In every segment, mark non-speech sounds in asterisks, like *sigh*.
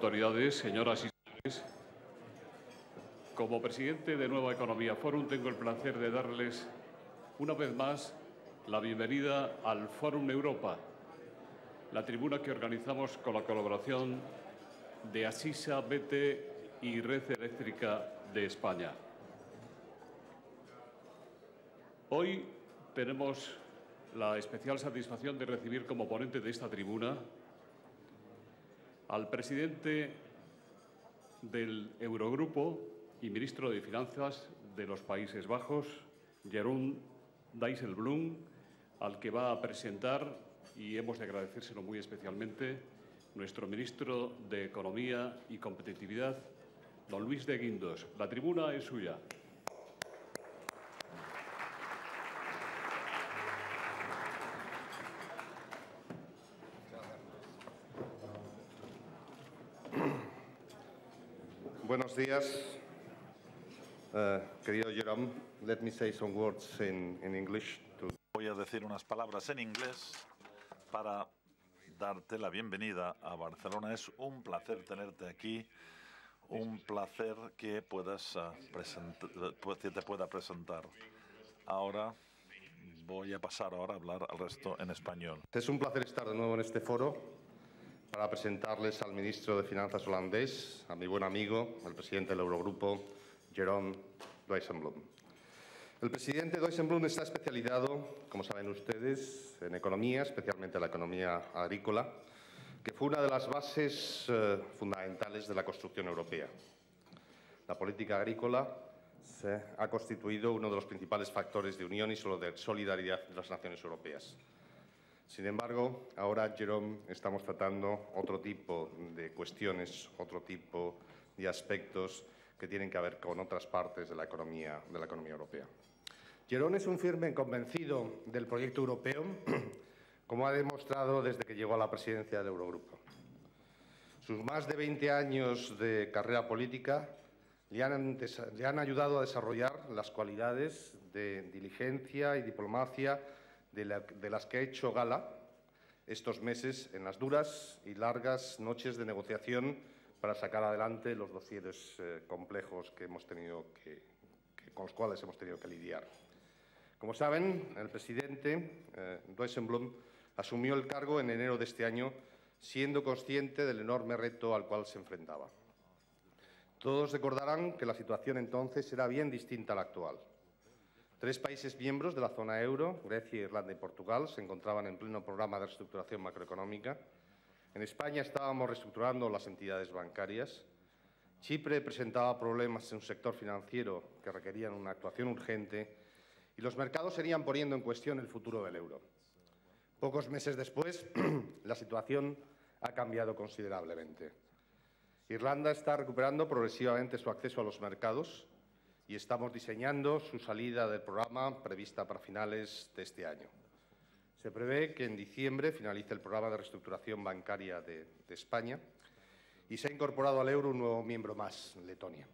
autoridades, señoras y señores, como presidente de Nueva Economía Forum tengo el placer de darles una vez más la bienvenida al Fórum Europa, la tribuna que organizamos con la colaboración de Asisa, BT y Red Eléctrica de España. Hoy tenemos la especial satisfacción de recibir como ponente de esta tribuna al presidente del Eurogrupo y ministro de Finanzas de los Países Bajos, Jeroen Dijsselbloem, al que va a presentar, y hemos de agradecérselo muy especialmente, nuestro ministro de Economía y Competitividad, don Luis de Guindos. La tribuna es suya. Buenos días. Eh, querido Jerome, words in, English. Voy a decir unas palabras en inglés para darte la bienvenida a Barcelona. Es un placer tenerte aquí, un placer que, puedas, eh, pues, te pueda presentar. Ahora voy a pasar ahora a hablar al resto en español. Es un placer estar de nuevo en este foro para presentarles al ministro de Finanzas holandés, a mi buen amigo, el presidente del Eurogrupo, Jerome Dijsselbloem. El presidente Dijsselbloem está especializado, como saben ustedes, en economía, especialmente la economía agrícola, que fue una de las bases eh, fundamentales de la construcción europea. La política agrícola ha constituido uno de los principales factores de unión y solidaridad de las naciones europeas. Sin embargo, ahora, Jerome, estamos tratando otro tipo de cuestiones, otro tipo de aspectos que tienen que ver con otras partes de la economía, de la economía europea. Jerón es un firme convencido del proyecto europeo, *clears throat* como ha demostrado desde que llegó a la presidencia del Eurogrupo. Sus más de 20 años de carrera política le han ayudado a desarrollar las cualidades de diligencia y diplomacia de, las que ha hecho gala estos meses en las duras y largas noches de negociación para sacar adelante los dosieres eh, complejos que hemos tenido que, con los cuales hemos tenido que lidiar. Como saben, el presidente eh, asumió el cargo en enero de este año, siendo consciente del enorme reto al cual se enfrentaba. Todos recordarán que la situación entonces era bien distinta a la actual. Tres países miembros de la zona euro, Grecia, Irlanda y Portugal, se encontraban en pleno programa de reestructuración macroeconómica. En España estábamos reestructurando las entidades bancarias. Chipre presentaba problemas en un sector financiero que requerían una actuación urgente y los mercados serían poniendo en cuestión el futuro del euro. Pocos meses después, *clears throat* la situación ha cambiado considerablemente. Irlanda está recuperando progresivamente su acceso a los mercados y estamos diseñando su salida del programa prevista para finales de este año. Se prevé que en diciembre finalice el programa de reestructuración bancaria de, España y se ha incorporado al euro un nuevo miembro más, Letonia.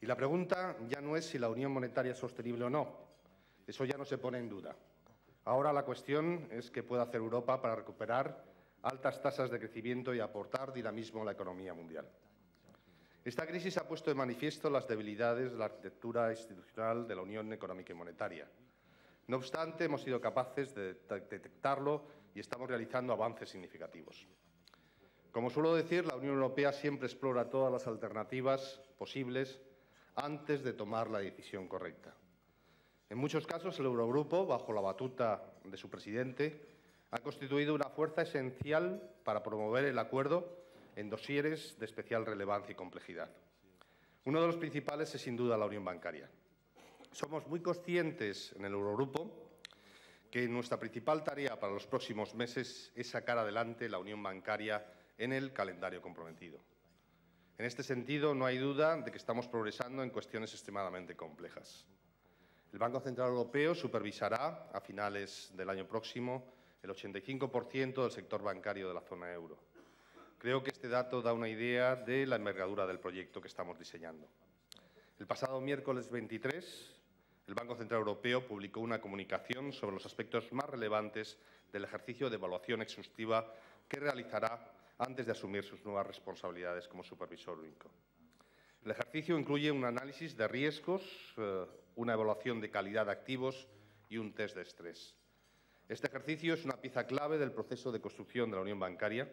Y la pregunta ya no es si la Unión Monetaria es sostenible o no, eso ya no se pone en duda. Ahora la cuestión es qué puede hacer Europa para recuperar altas tasas de crecimiento y aportar dinamismo a la economía mundial. Esta crisis ha puesto de manifiesto las debilidades de la arquitectura institucional de la Unión Económica y Monetaria. No obstante, hemos sido capaces de detectarlo y estamos realizando avances significativos. Como suelo decir, la Unión Europea siempre explora todas las alternativas posibles antes de tomar la decisión correcta. En muchos casos, el Eurogrupo, bajo la batuta de su presidente, ha constituido una fuerza esencial para promover el acuerdo en dosieres de especial relevancia y complejidad. Uno de los principales es sin duda la unión bancaria. Somos muy conscientes en el Eurogrupo que nuestra principal tarea para los próximos meses es sacar adelante la unión bancaria en el calendario comprometido. En este sentido, no hay duda de que estamos progresando en cuestiones extremadamente complejas. El Banco Central Europeo supervisará, a finales del año próximo, el 85% del sector bancario de la zona euro. Creo que este dato da una idea de la envergadura del proyecto que estamos diseñando. El pasado miércoles 23, el Banco Central Europeo publicó una comunicación sobre los aspectos más relevantes del ejercicio de evaluación exhaustiva que realizará antes de asumir sus nuevas responsabilidades como supervisor único. El ejercicio incluye un análisis de riesgos, eh, una evaluación de calidad de activos y un test de estrés. Este ejercicio es una pieza clave del proceso de construcción de la Unión Bancaria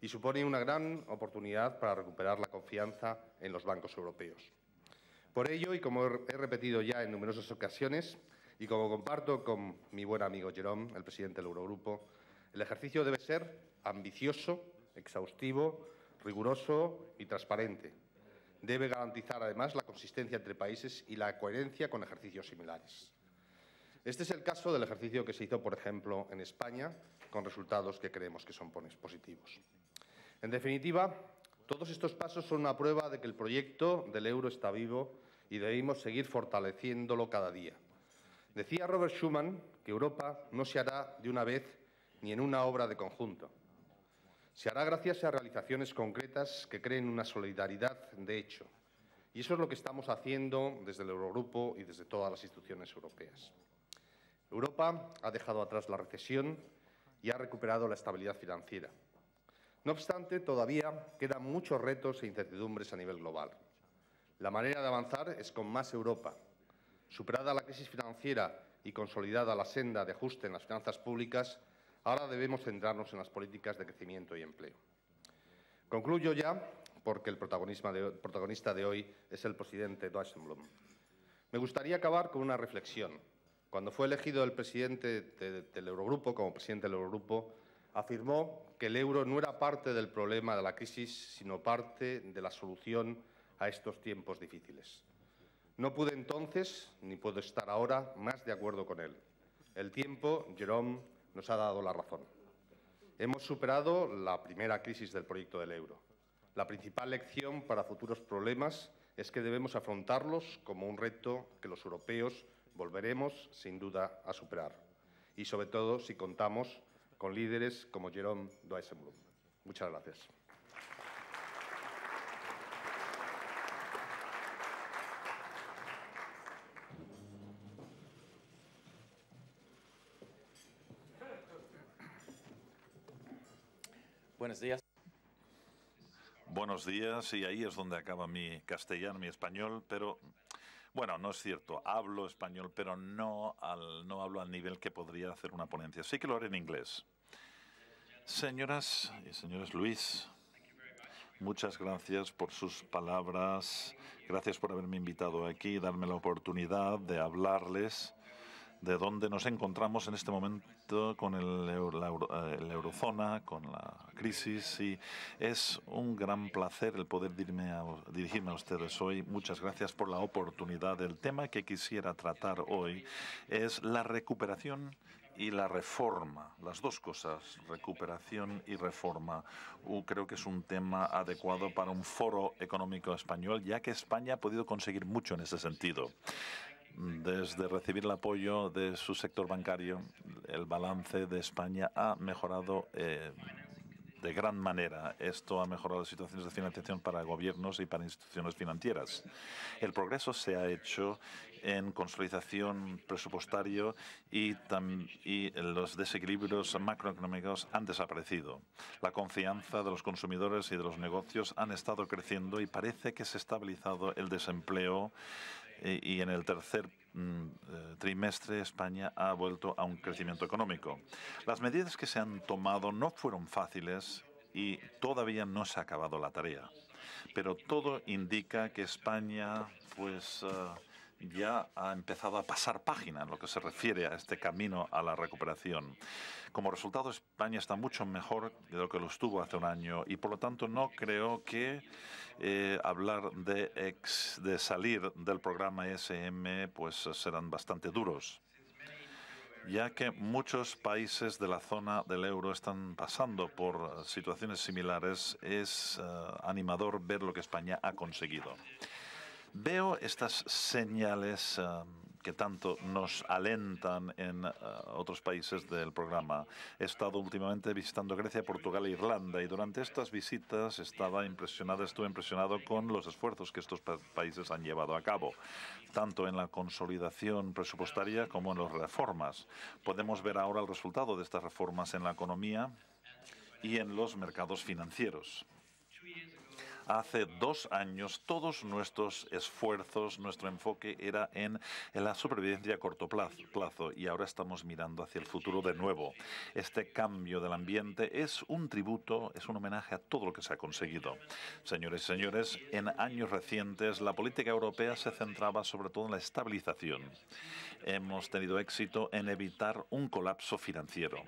y supone una gran oportunidad para recuperar la confianza en los bancos europeos. Por ello, y como he repetido ya en numerosas ocasiones, y como comparto con mi buen amigo Jerome, el presidente del Eurogrupo, el ejercicio debe ser ambicioso, exhaustivo, riguroso y transparente. Debe garantizar, además, la consistencia entre países y la coherencia con ejercicios similares. Este es el caso del ejercicio que se hizo, por ejemplo, en España, con resultados que creemos que son positivos. En definitiva, todos estos pasos son una prueba de que el proyecto del euro está vivo y debemos seguir fortaleciéndolo cada día. Decía Robert Schuman que Europa no se hará de una vez ni en una obra de conjunto. Se hará gracias a realizaciones concretas que creen una solidaridad de hecho. Y eso es lo que estamos haciendo desde el Eurogrupo y desde todas las instituciones europeas. Europa ha dejado atrás la recesión y ha recuperado la estabilidad financiera. No obstante, todavía quedan muchos retos e incertidumbres a nivel global. La manera de avanzar es con más Europa. Superada la crisis financiera y consolidada la senda de ajuste en las finanzas públicas, ahora debemos centrarnos en las políticas de crecimiento y empleo. Concluyo ya, porque el protagonista de hoy es el presidente Dijsselbloem. Me gustaría acabar con una reflexión. Cuando fue elegido el presidente del Eurogrupo, como presidente del Eurogrupo, afirmó que el euro no era parte del problema de la crisis, sino parte de la solución a estos tiempos difíciles. No pude entonces, ni puedo estar ahora, más de acuerdo con él. El tiempo, Jerome, nos ha dado la razón. Hemos superado la primera crisis del proyecto del euro. La principal lección para futuros problemas es que debemos afrontarlos como un reto que los europeos volveremos, sin duda, a superar. Y sobre todo si contamos con líderes como Jerome Dijsselbloem. Muchas gracias. Buenos días. Buenos días, y ahí es donde acaba mi castellano, mi español, pero bueno, no es cierto. Hablo español, pero no, al, no hablo al nivel que podría hacer una ponencia. Sí que lo haré en inglés. Señoras y señores Luis, muchas gracias por sus palabras. Gracias por haberme invitado aquí y darme la oportunidad de hablarles de dónde nos encontramos en este momento con el, la, eh, eurozona, con la crisis y es un gran placer el poder dirigirme a ustedes hoy. Muchas gracias por la oportunidad. El tema que quisiera tratar hoy es la recuperación y la reforma, las dos cosas, recuperación y reforma. Uh, creo que es un tema adecuado para un foro económico español, ya que España ha podido conseguir mucho en ese sentido. Desde recibir el apoyo de su sector bancario, el balance de España ha mejorado eh, de gran manera. Esto ha mejorado las situaciones de financiación para gobiernos y para instituciones financieras. El progreso se ha hecho en consolidación presupuestaria y, y los desequilibrios macroeconómicos han desaparecido. La confianza de los consumidores y de los negocios han estado creciendo y parece que se ha estabilizado el desempleo y en el tercer mm, eh, trimestre España ha vuelto a un crecimiento económico. Las medidas que se han tomado no fueron fáciles y todavía no se ha acabado la tarea. Pero todo indica que España, pues... Eh, ya ha empezado a pasar página en lo que se refiere a este camino a la recuperación. Como resultado, España está mucho mejor de lo que lo estuvo hace un año y por lo tanto no creo que eh, hablar de, salir del programa SM pues serán bastante duros ya que muchos países de la zona del euro están pasando por situaciones similares, es eh, animador ver lo que España ha conseguido. Veo estas señales um, que tanto nos alentan en uh, otros países del programa. He estado últimamente visitando Grecia, Portugal e Irlanda y durante estas visitas estaba impresionado, estuve impresionado con los esfuerzos que estos países han llevado a cabo, tanto en la consolidación presupuestaria como en las reformas. Podemos ver ahora el resultado de estas reformas en la economía y en los mercados financieros hace dos años todos nuestros esfuerzos, nuestro enfoque era en la supervivencia a corto plazo y ahora estamos mirando hacia el futuro de nuevo. Este cambio del ambiente es un tributo, es un homenaje a todo lo que se ha conseguido. Señores y señores, en años recientes la política europea se centraba sobre todo en la estabilización. Hemos tenido éxito en evitar un colapso financiero.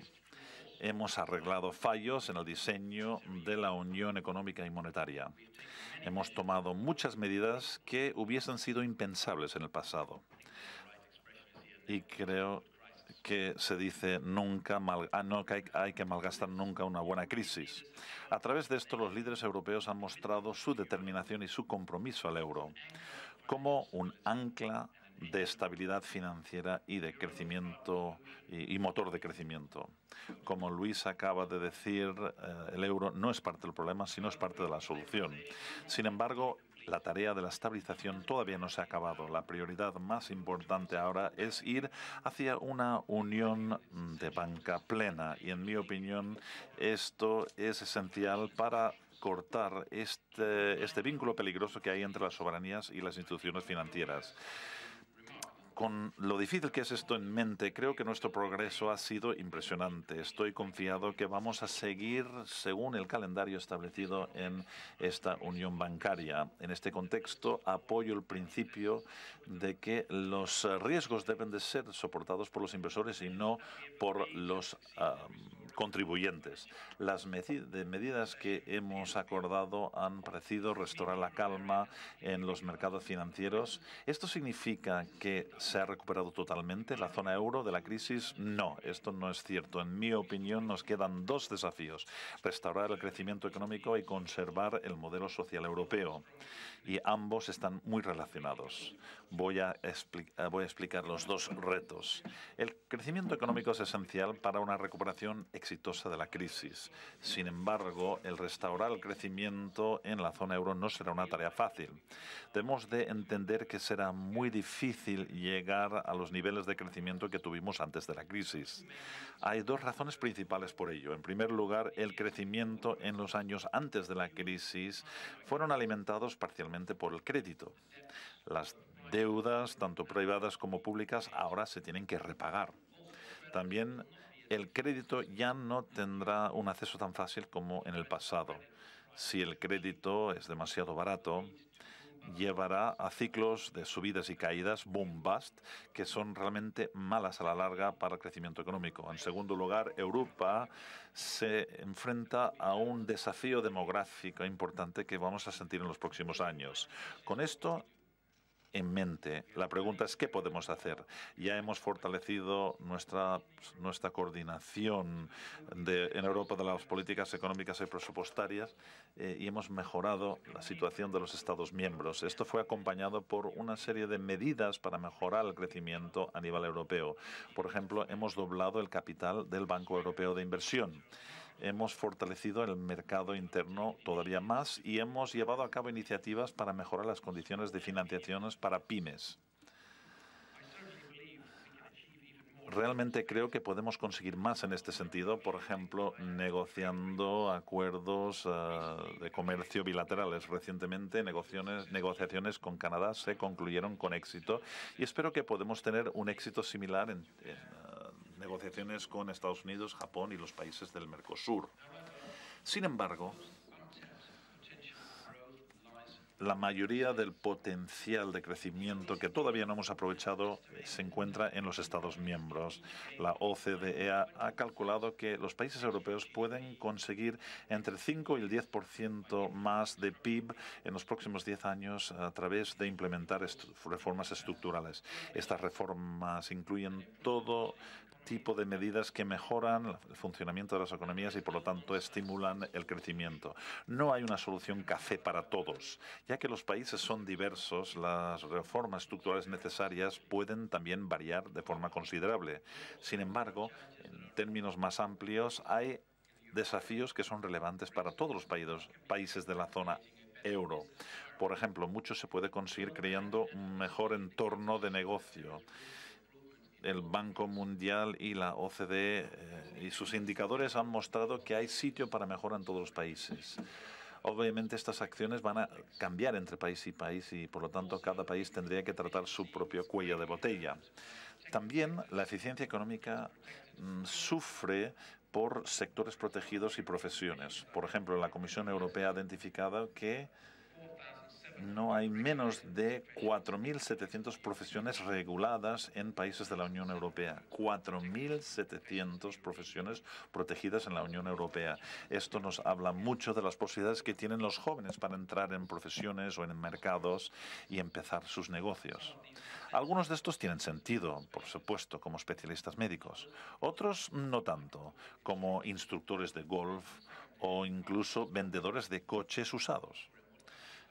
Hemos arreglado fallos en el diseño de la Unión Económica y Monetaria. Hemos tomado muchas medidas que hubiesen sido impensables en el pasado. Y creo que se dice nunca mal, ah, que hay, que malgastar nunca una buena crisis. A través de esto, los líderes europeos han mostrado su determinación y su compromiso al euro como un ancla de estabilidad financiera y de crecimiento y, motor de crecimiento. Como Luis acaba de decir, eh, el euro no es parte del problema, sino es parte de la solución. Sin embargo, la tarea de la estabilización todavía no se ha acabado. La prioridad más importante ahora es ir hacia una unión de banca plena y en mi opinión esto es esencial para cortar este, este vínculo peligroso que hay entre las soberanías y las instituciones financieras con lo difícil que es esto en mente, creo que nuestro progreso ha sido impresionante. Estoy confiado que vamos a seguir según el calendario establecido en esta unión bancaria. En este contexto, apoyo el principio de que los riesgos deben de ser soportados por los inversores y no por los ah, contribuyentes. Las medidas que hemos acordado han parecido restaurar la calma en los mercados financieros. ¿Esto significa que se ha recuperado totalmente la zona euro de la crisis? No, esto no es cierto. En mi opinión, nos quedan dos desafíos. Restaurar el crecimiento económico y conservar el modelo social europeo. Y ambos están muy relacionados. Voy a, explicar los dos retos. El crecimiento económico es esencial para una recuperación económica exitosa de la crisis. Sin embargo, el restaurar el crecimiento en la zona euro no será una tarea fácil. Debemos de entender que será muy difícil llegar a los niveles de crecimiento que tuvimos antes de la crisis. Hay dos razones principales por ello. En primer lugar, el crecimiento en los años antes de la crisis fueron alimentados parcialmente por el crédito. Las deudas, tanto privadas como públicas, ahora se tienen que repagar. También el crédito ya no tendrá un acceso tan fácil como en el pasado. Si el crédito es demasiado barato, llevará a ciclos de subidas y caídas, boom bust, que son realmente malas a la larga para el crecimiento económico. En segundo lugar, Europa se enfrenta a un desafío demográfico importante que vamos a sentir en los próximos años. Con esto, en mente. La pregunta es qué podemos hacer. Ya hemos fortalecido nuestra, nuestra coordinación en Europa de las políticas económicas y presupuestarias eh, y hemos mejorado la situación de los Estados miembros. Esto fue acompañado por una serie de medidas para mejorar el crecimiento a nivel europeo. Por ejemplo, hemos doblado el capital del Banco Europeo de Inversión hemos fortalecido el mercado interno todavía más y hemos llevado a cabo iniciativas para mejorar las condiciones de financiaciones para pymes. realmente creo que podemos conseguir más en este sentido, por ejemplo, negociando acuerdos eh, de comercio bilaterales. Recientemente negociaciones, con Canadá se concluyeron con éxito y espero que podemos tener un éxito similar en negociaciones con Estados Unidos, Japón y los países del Mercosur. Sin embargo, la mayoría del potencial de crecimiento que todavía no hemos aprovechado se encuentra en los Estados miembros. La OCDE ha calculado que los países europeos pueden conseguir entre el 5 y el 10% más de PIB en los próximos 10 años a través de implementar reformas estructurales. Estas reformas incluyen todo tipo de medidas que mejoran el funcionamiento de las economías y por lo tanto estimulan el crecimiento. No hay una solución café para todos, ya que los países son diversos, las reformas estructurales necesarias pueden también variar de forma considerable. Sin embargo, en términos más amplios, hay desafíos que son relevantes para todos los países de la zona euro. Por ejemplo, mucho se puede conseguir creando un mejor entorno de negocio el Banco Mundial y la OCDE eh, y sus indicadores han mostrado que hay sitio para mejorar en todos los países. Obviamente estas acciones van a cambiar entre país y país y por lo tanto cada país tendría que tratar su propio cuello de botella. También la eficiencia económica mm, sufre por sectores protegidos y profesiones. Por ejemplo, la Comisión Europea ha identificado que no hay menos de 4.700 profesiones reguladas en países de la Unión Europea. 4.700 profesiones protegidas en la Unión Europea. Esto nos habla mucho de las posibilidades que tienen los jóvenes para entrar en profesiones o en mercados y empezar sus negocios. Algunos de estos tienen sentido, por supuesto, como especialistas médicos. Otros no tanto, como instructores de golf o incluso vendedores de coches usados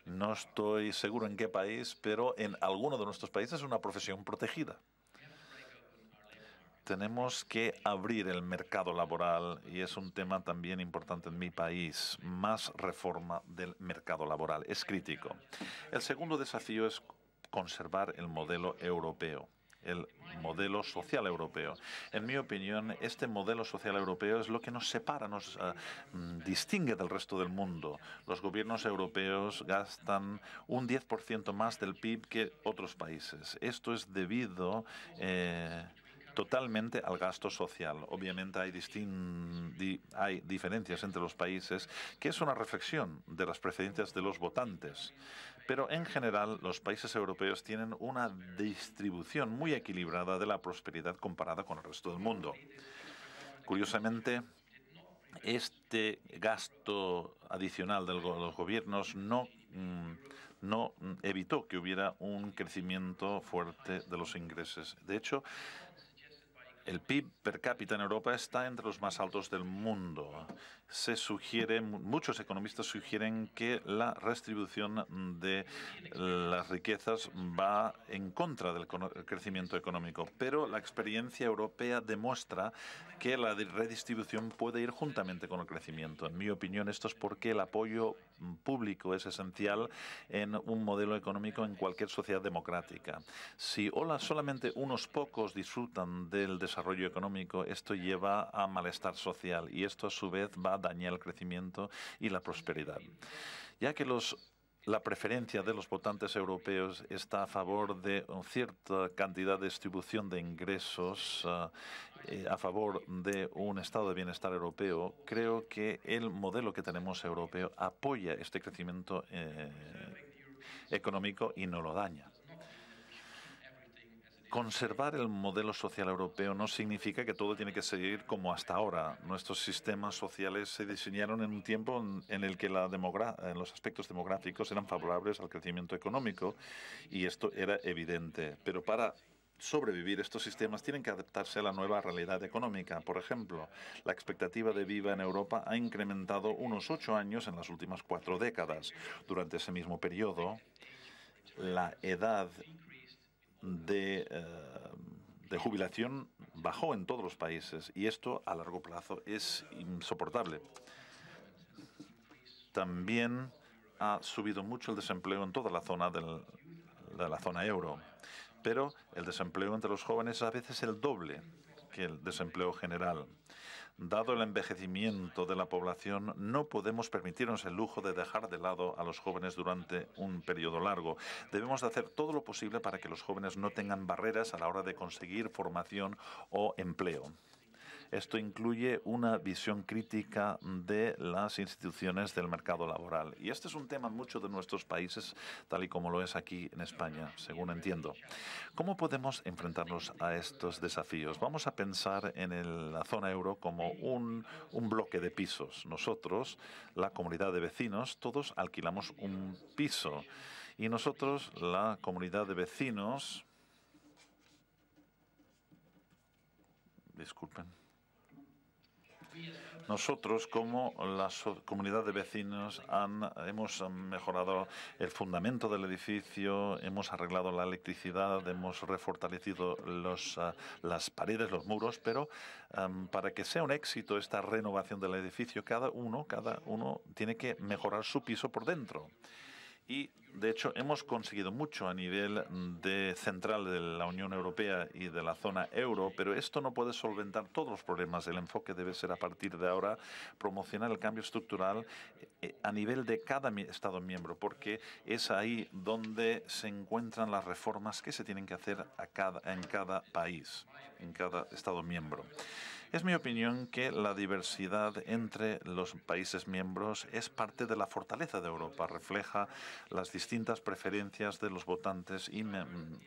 no estoy seguro en qué país, pero en alguno de nuestros países es una profesión protegida. Tenemos que abrir el mercado laboral y es un tema también importante en mi país, más reforma del mercado laboral. Es crítico. El segundo desafío es conservar el modelo europeo el modelo social europeo. En mi opinión, este modelo social europeo es lo que nos separa, nos eh, mm, distingue del resto del mundo. Los gobiernos europeos gastan un 10% más del PIB que otros países. Esto es debido... Eh, totalmente al gasto social. Obviamente hay, di hay diferencias entre los países, que es una reflexión de las preferencias de los votantes. Pero en general los países europeos tienen una distribución muy equilibrada de la prosperidad comparada con el resto del mundo. Curiosamente, este gasto adicional de los gobiernos no, mm, no evitó que hubiera un crecimiento fuerte de los ingresos. De hecho, el PIB per cápita en Europa está entre los más altos del mundo se sugiere, muchos economistas sugieren que la redistribución de las riquezas va en contra del crecimiento económico. Pero la experiencia europea demuestra que la redistribución puede ir juntamente con el crecimiento. En mi opinión, esto es porque el apoyo público es esencial en un modelo económico en cualquier sociedad democrática. Si hola, solamente unos pocos disfrutan del desarrollo económico, esto lleva a malestar social y esto a su vez va daña el crecimiento y la prosperidad. Ya que los la preferencia de los votantes europeos está a favor de cierta cantidad de distribución de ingresos, eh, eh, a favor de un estado de bienestar europeo, creo que el modelo que tenemos europeo apoya este crecimiento eh, económico y no lo daña conservar el modelo social europeo no significa que todo tiene que seguir como hasta ahora. Nuestros sistemas sociales se diseñaron en un tiempo en el que eh, los aspectos demográficos eran favorables al crecimiento económico y esto era evidente. Pero para sobrevivir, estos sistemas tienen que adaptarse a la nueva realidad económica. Por ejemplo, la expectativa de vida en Europa ha incrementado unos ocho años en las últimas cuatro décadas. Durante ese mismo periodo, la edad eh, de, jubilación bajó en todos los países y esto a largo plazo es insoportable. También ha subido mucho el desempleo en toda la zona de la zona euro, pero el desempleo entre los jóvenes es a veces el doble que el desempleo general. Dado el envejecimiento de la población, no podemos permitirnos el lujo de dejar de lado a los jóvenes durante un periodo largo. Debemos hacer todo lo posible para que los jóvenes no tengan barreras a la hora de conseguir formación o empleo. Esto incluye una visión crítica de las instituciones del mercado laboral. Y este es un tema en muchos de nuestros países, tal y como lo es aquí en España, según entiendo. ¿Cómo podemos enfrentarnos a estos desafíos? Vamos a pensar en la zona euro como un, un bloque de pisos. Nosotros, la comunidad de vecinos, todos alquilamos un piso. Y nosotros, la comunidad de vecinos, disculpen. Nosotros, como la comunidad de vecinos, hemos mejorado el fundamento del edificio, hemos arreglado la electricidad, hemos refortalecido ah, las paredes, los muros, pero para que sea un éxito esta renovación del edificio, cada uno, cada uno tiene que mejorar su piso por dentro y de hecho hemos conseguido mucho a nivel de central de la Unión Europea y de la zona euro, pero esto no puede solventar todos los problemas. El enfoque debe ser a partir de ahora promocionar el cambio estructural eh, a nivel de cada Estado miembro, porque es ahí donde se encuentran las reformas que se tienen que hacer a cada, en cada país, en cada Estado miembro. Es mi opinión que la diversidad entre los países miembros es parte de la fortaleza de Europa, refleja las distintas preferencias de los votantes y mm,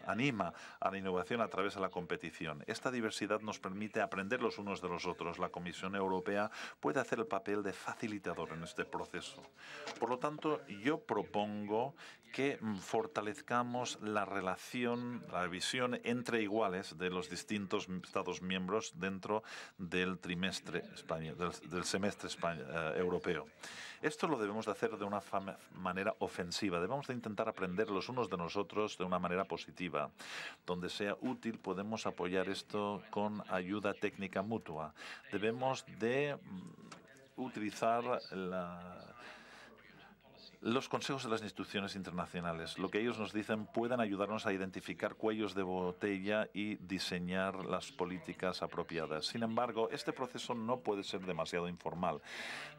anima a la innovación a través de la competición. Esta diversidad nos permite aprender los unos de los otros. La Comisión Europea puede hacer el papel de facilitador en este proceso. Por lo tanto, yo propongo que mm, fortalezcamos la relación, la visión entre iguales de los distintos Estados miembros dentro del trimestre español, del, semestre español, eh, europeo. Esto lo debemos de hacer de una manera ofensiva. Debemos de intentar aprender los unos de nosotros de una manera positiva. Donde sea útil podemos apoyar esto con ayuda técnica mutua. Debemos de mm, utilizar la los consejos de las instituciones internacionales, lo que ellos nos dicen, pueden ayudarnos a identificar cuellos de botella y diseñar las políticas apropiadas. Sin embargo, este proceso no puede ser demasiado informal.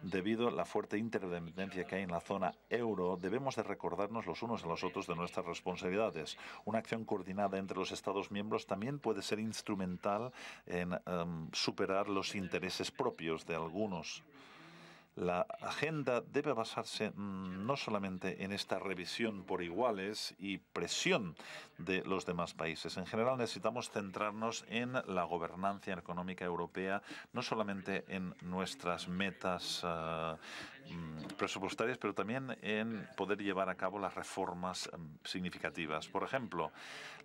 Debido a la fuerte interdependencia que hay en la zona euro, debemos de recordarnos los unos a los otros de nuestras responsabilidades. Una acción coordinada entre los Estados miembros también puede ser instrumental en em, superar los intereses propios de algunos la agenda debe basarse mm, no solamente en esta revisión por iguales y presión de los demás países. En general necesitamos centrarnos en la gobernanza económica europea, no solamente en nuestras metas ah, Mm, presupuestarias, pero también en poder llevar a cabo las reformas mm, significativas. Por ejemplo,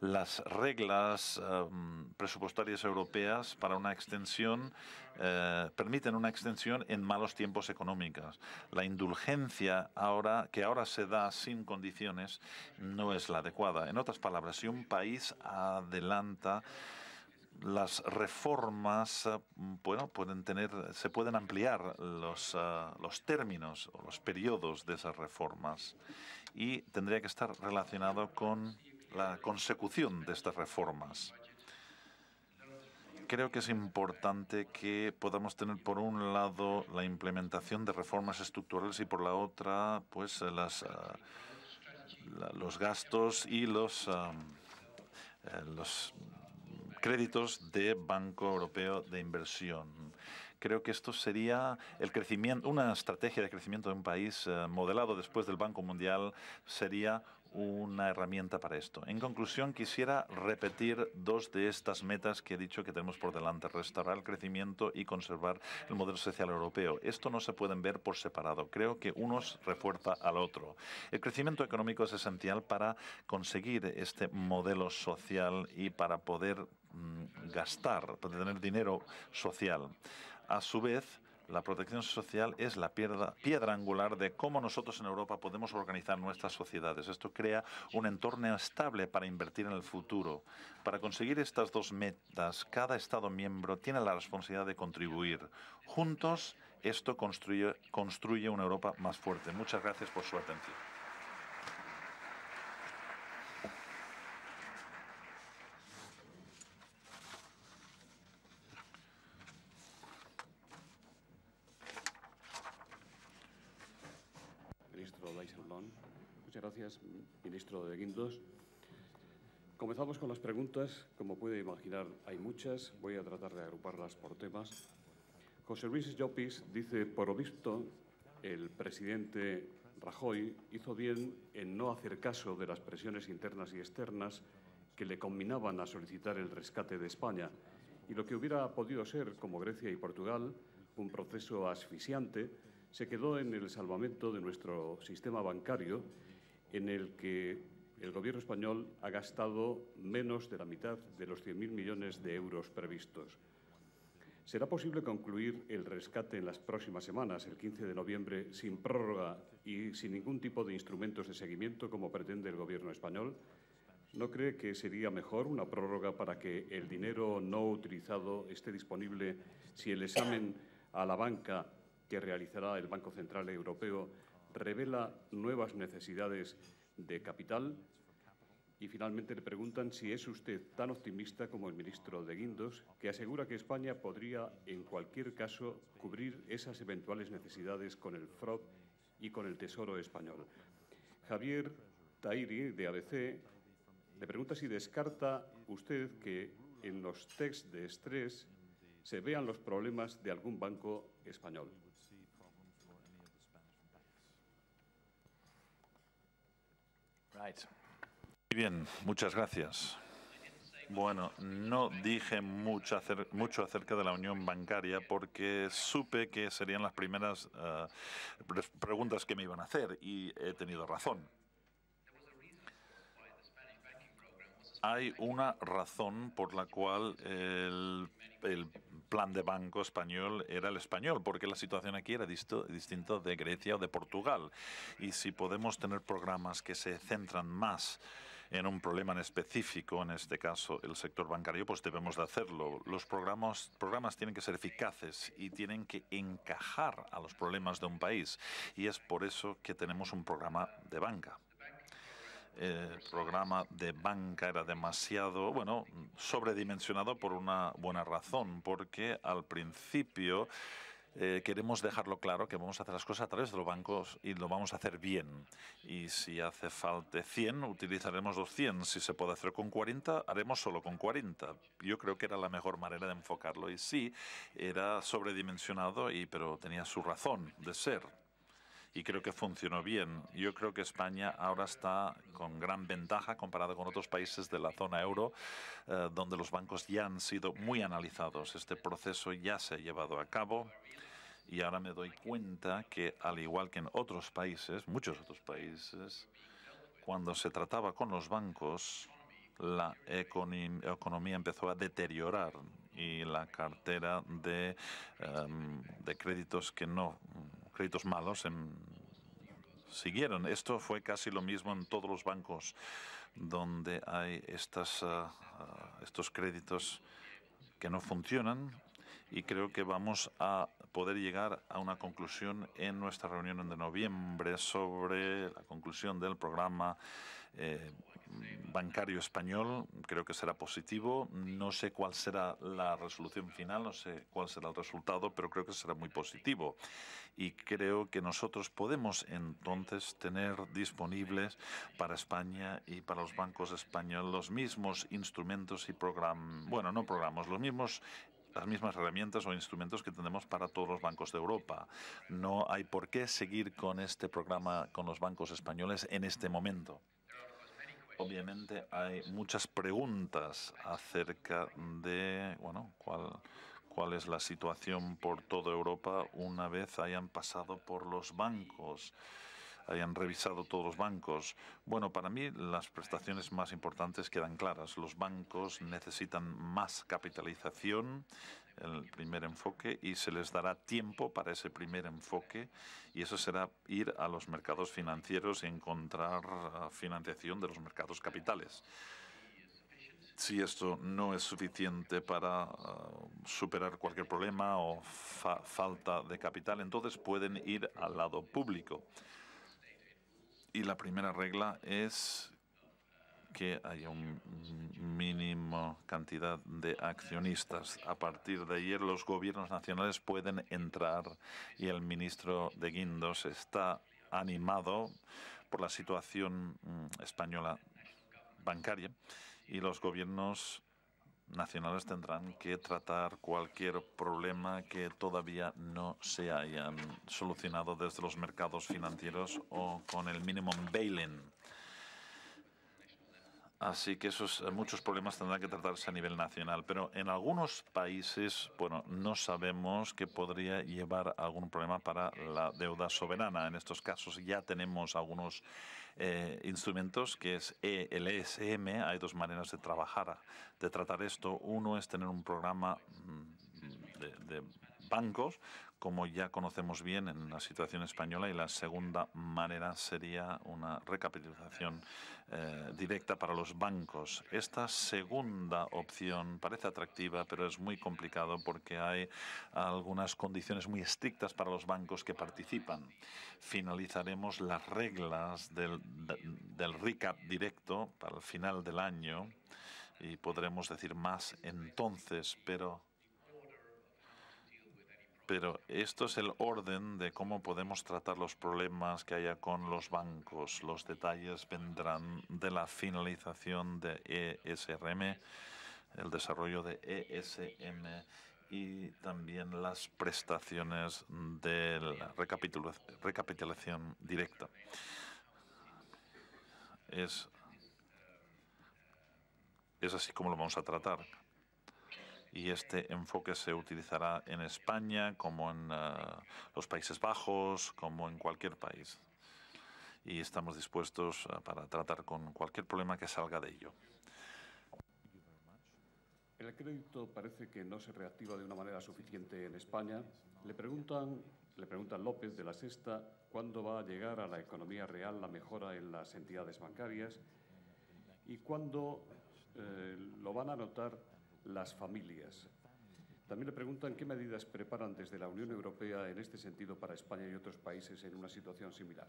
las reglas mm, presupuestarias europeas para una extensión eh, permiten una extensión en malos tiempos económicos. La indulgencia ahora que ahora se da sin condiciones no es la adecuada. En otras palabras, si un país adelanta las reformas eh, bueno, pueden tener, se pueden ampliar eh, los, términos o los periodos de esas reformas y tendría que estar relacionado con la consecución de estas reformas. Creo que es importante que podamos tener por un lado la implementación de reformas estructurales y por la otra pues eh, las, los gastos y los, los créditos de Banco Europeo de Inversión. Creo que esto sería el crecimiento, una estrategia de crecimiento de un país eh, modelado después del Banco Mundial sería una herramienta para esto. En conclusión, quisiera repetir dos de estas metas que he dicho que tenemos por delante, restaurar el crecimiento y conservar el modelo social europeo. Esto no se pueden ver por separado, creo que uno refuerza al otro. El crecimiento económico es esencial para conseguir este modelo social y para poder Mm, gastar, para tener dinero social. A su vez, la protección social es la piedra, angular de cómo nosotros en Europa podemos organizar nuestras sociedades. Esto crea un entorno estable para invertir en el futuro. Para conseguir estas dos metas, cada Estado miembro tiene la responsabilidad de contribuir. Juntos, esto construye una Europa más fuerte. Muchas gracias por su atención. Como puede imaginar, hay muchas. Voy a tratar de agruparlas por temas. José Luis Llopis dice, por lo visto, el presidente Rajoy hizo bien en no hacer caso de las presiones internas y externas que le combinaban a solicitar el rescate de España y lo que hubiera podido ser, como Grecia y Portugal, un proceso asfixiante, se quedó en el salvamento de nuestro sistema bancario, en el que el Gobierno español ha gastado menos de la mitad de los 100.000 millones de euros previstos. ¿Será posible concluir el rescate en las próximas semanas, el 15 de noviembre, sin prórroga y sin ningún tipo de instrumentos de seguimiento como pretende el Gobierno español? ¿No cree que sería mejor una prórroga para que el dinero no utilizado esté disponible si el examen a la banca que realizará el Banco Central Europeo revela nuevas necesidades de Capital. Y finalmente le preguntan si es usted tan optimista como el ministro de Guindos, que asegura que España podría, en cualquier caso, cubrir esas eventuales necesidades con el FROB y con el Tesoro español. Javier Tairi, de ABC, le pregunta si descarta usted que en los tests de estrés se vean los problemas de algún banco español. Muy bien, muchas gracias. Bueno, no dije mucho, mucho, acerca de la unión bancaria porque supe que serían las primeras eh, preguntas que me iban a hacer y he tenido razón. hay una razón por la cual el, plan de banco español era el español, porque la situación aquí era distinta de Grecia o de Portugal. Y si podemos tener programas que se centran más en un problema en específico, en este caso el sector bancario, pues debemos de hacerlo. Los programas, programas tienen que ser eficaces y tienen que encajar a los problemas de un país. Y es por eso que tenemos un programa de banca el programa de banca era demasiado, bueno, sobredimensionado por una buena razón, porque al principio eh, queremos dejarlo claro que vamos a hacer las cosas a través de los bancos y lo vamos a hacer bien. Y si hace falta 100, utilizaremos 200. Si se puede hacer con 40, haremos solo con 40. Yo creo que era la mejor manera de enfocarlo. Y sí, era sobredimensionado, y, pero tenía su razón de ser y creo que funcionó bien. Yo creo que España ahora está con gran ventaja comparado con otros países de la zona euro, eh, donde los bancos ya han sido muy analizados. Este proceso ya se ha llevado a cabo y ahora me doy cuenta que, al igual que en otros países, muchos otros países, cuando se trataba con los bancos, la economía empezó a deteriorar y la cartera de em, créditos que no créditos malos siguieron. Esto fue casi lo mismo en todos los bancos donde hay estas, ah, ah, estos créditos que no funcionan y creo que vamos a poder llegar a una conclusión en nuestra reunión de noviembre sobre la conclusión del programa eh, Mm, bancario español, creo que será positivo. No sé cuál será la resolución final, no sé cuál será el resultado, pero creo que será muy positivo. Y creo que nosotros podemos entonces tener disponibles para España y para los bancos españoles los mismos instrumentos y programas, bueno, no programas, los mismos las mismas herramientas o instrumentos que tenemos para todos los bancos de Europa. No hay por qué seguir con este programa con los bancos españoles en este momento obviamente hay muchas preguntas acerca de bueno, cuál, cuál es la situación por toda Europa una vez hayan pasado por los bancos hayan revisado todos los bancos. Bueno, para mí las prestaciones más importantes quedan claras. Los bancos necesitan más capitalización, el primer enfoque y se les dará tiempo para ese primer enfoque y eso será ir a los mercados financieros y encontrar ah, financiación de los mercados capitales. Si esto no es suficiente para ah, superar cualquier problema o falta de capital, entonces pueden ir al lado público. Y la primera regla es que haya un mínimo cantidad de accionistas. A partir de ayer los gobiernos nacionales pueden entrar y el ministro de Guindos está animado por la situación mm, española bancaria y los gobiernos nacionales tendrán que tratar cualquier problema que todavía no se hayan solucionado desde los mercados financieros o con el mínimo bail-in. Así que esos eh, muchos problemas tendrán que tratarse a nivel nacional. Pero en algunos países, bueno, no sabemos que podría llevar algún problema para la deuda soberana. En estos casos ya tenemos algunos eh, instrumentos que es el ESM. Hay dos maneras de trabajar, de tratar esto. Uno es tener un programa mm, de bancos como ya conocemos bien en la situación española, y la segunda manera sería una recapitalización eh, directa para los bancos. Esta segunda opción parece atractiva, pero es muy complicado porque hay algunas condiciones muy estrictas para los bancos que participan. Finalizaremos las reglas del, del recap directo para el final del año y podremos decir más entonces, pero pero esto es el orden de cómo podemos tratar los problemas que haya con los bancos. Los detalles vendrán de la finalización de ESRM, el desarrollo de ESM y también las prestaciones de la recapitalización directa. Es, es así como lo vamos a tratar y este enfoque se utilizará en España como en ah, los Países Bajos, como en cualquier país. Y estamos dispuestos ah, para tratar con cualquier problema que salga de ello. El crédito parece que no se reactiva de una manera suficiente en España. Le preguntan, le preguntan López de la Sexta cuándo va a llegar a la economía real la mejora en las entidades bancarias y cuándo eh, lo van a notar las familias. También le preguntan qué medidas preparan desde la Unión Europea en este sentido para España y otros países en una situación similar.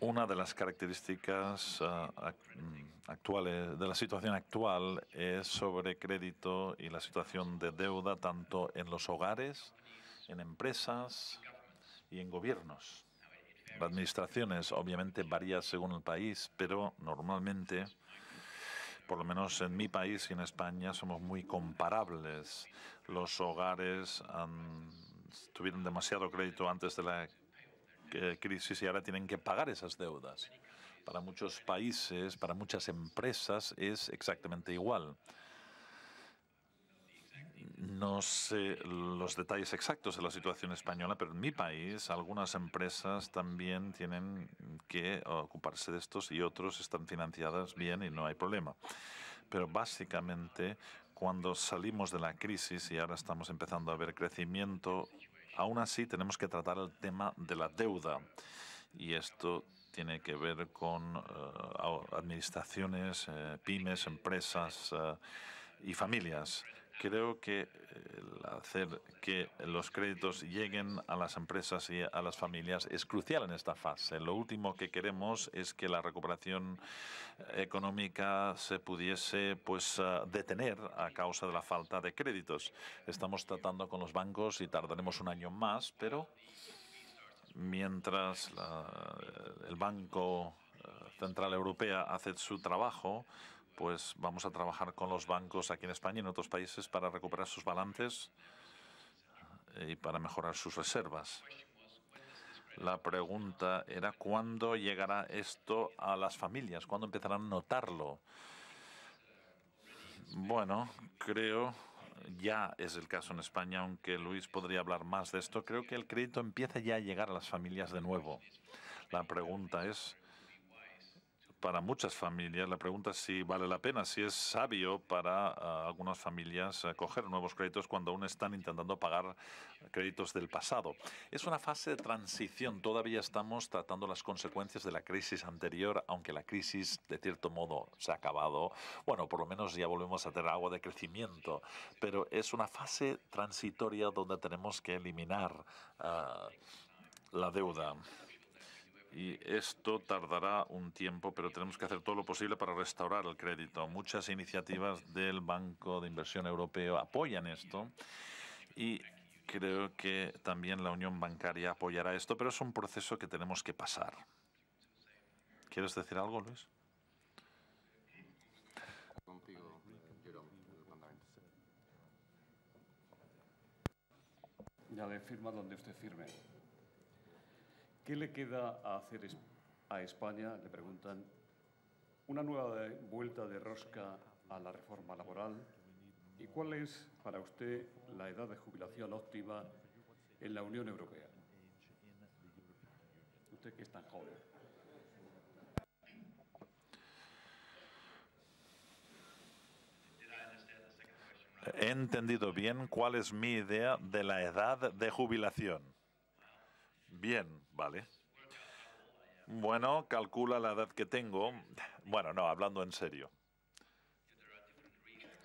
Una de las características ah, mm, actuales de la situación actual es sobre crédito y la situación de deuda tanto en los hogares en empresas y en gobiernos. Las administraciones obviamente varía según el país, pero normalmente, por lo menos en mi país y en España, somos muy comparables. Los hogares tuvieron demasiado crédito antes de la eh, crisis y ahora tienen que pagar esas deudas. Para muchos países, para muchas empresas es exactamente igual. No sé los detalles exactos de la situación española, pero en mi país algunas empresas también tienen que ocuparse de estos y otros están financiadas bien y no hay problema. Pero básicamente cuando salimos de la crisis y ahora estamos empezando a ver crecimiento, aún así tenemos que tratar el tema de la deuda. Y esto tiene que ver con eh, administraciones, eh, pymes, empresas eh, y familias creo que eh, hacer que los créditos lleguen a las empresas y a las familias es crucial en esta fase. Lo último que queremos es que la recuperación eh, económica se pudiese pues ah, detener a causa de la falta de créditos. Estamos tratando con los bancos y tardaremos un año más, pero mientras el Banco eh, Central Europeo hace su trabajo, pues vamos a trabajar con los bancos aquí en España y en otros países para recuperar sus balances eh, y para mejorar sus reservas. La pregunta era cuándo llegará esto a las familias, cuándo empezarán a notarlo. Bueno, creo, ya es el caso en España, aunque Luis podría hablar más de esto, creo que el crédito empieza ya a llegar a las familias de nuevo. La pregunta es para muchas familias. La pregunta es si vale la pena, si es sabio para ah, algunas familias eh, coger nuevos créditos cuando aún están intentando pagar créditos del pasado. Es una fase de transición. Todavía estamos tratando las consecuencias de la crisis anterior, aunque la crisis, de cierto modo, se ha acabado. Bueno, por lo menos ya volvemos a tener agua de crecimiento. Pero es una fase transitoria donde tenemos que eliminar ah, la deuda. Y esto tardará un tiempo, pero tenemos que hacer todo lo posible para restaurar el crédito. Muchas iniciativas del Banco de Inversión Europeo apoyan esto y creo que también la Unión Bancaria apoyará esto, pero es un proceso que tenemos que pasar. ¿Quieres decir algo, Luis? Eh, ya le firma donde usted firme. ¿Qué le queda a hacer a España? Le preguntan. Una nueva vuelta de rosca a la reforma laboral. ¿Y cuál es para usted la edad de jubilación óptima en la Unión Europea? Usted que es tan joven. He entendido bien cuál es mi idea de la edad de jubilación. Bien, vale. Bueno, calcula la edad que tengo. Bueno, no, hablando en serio.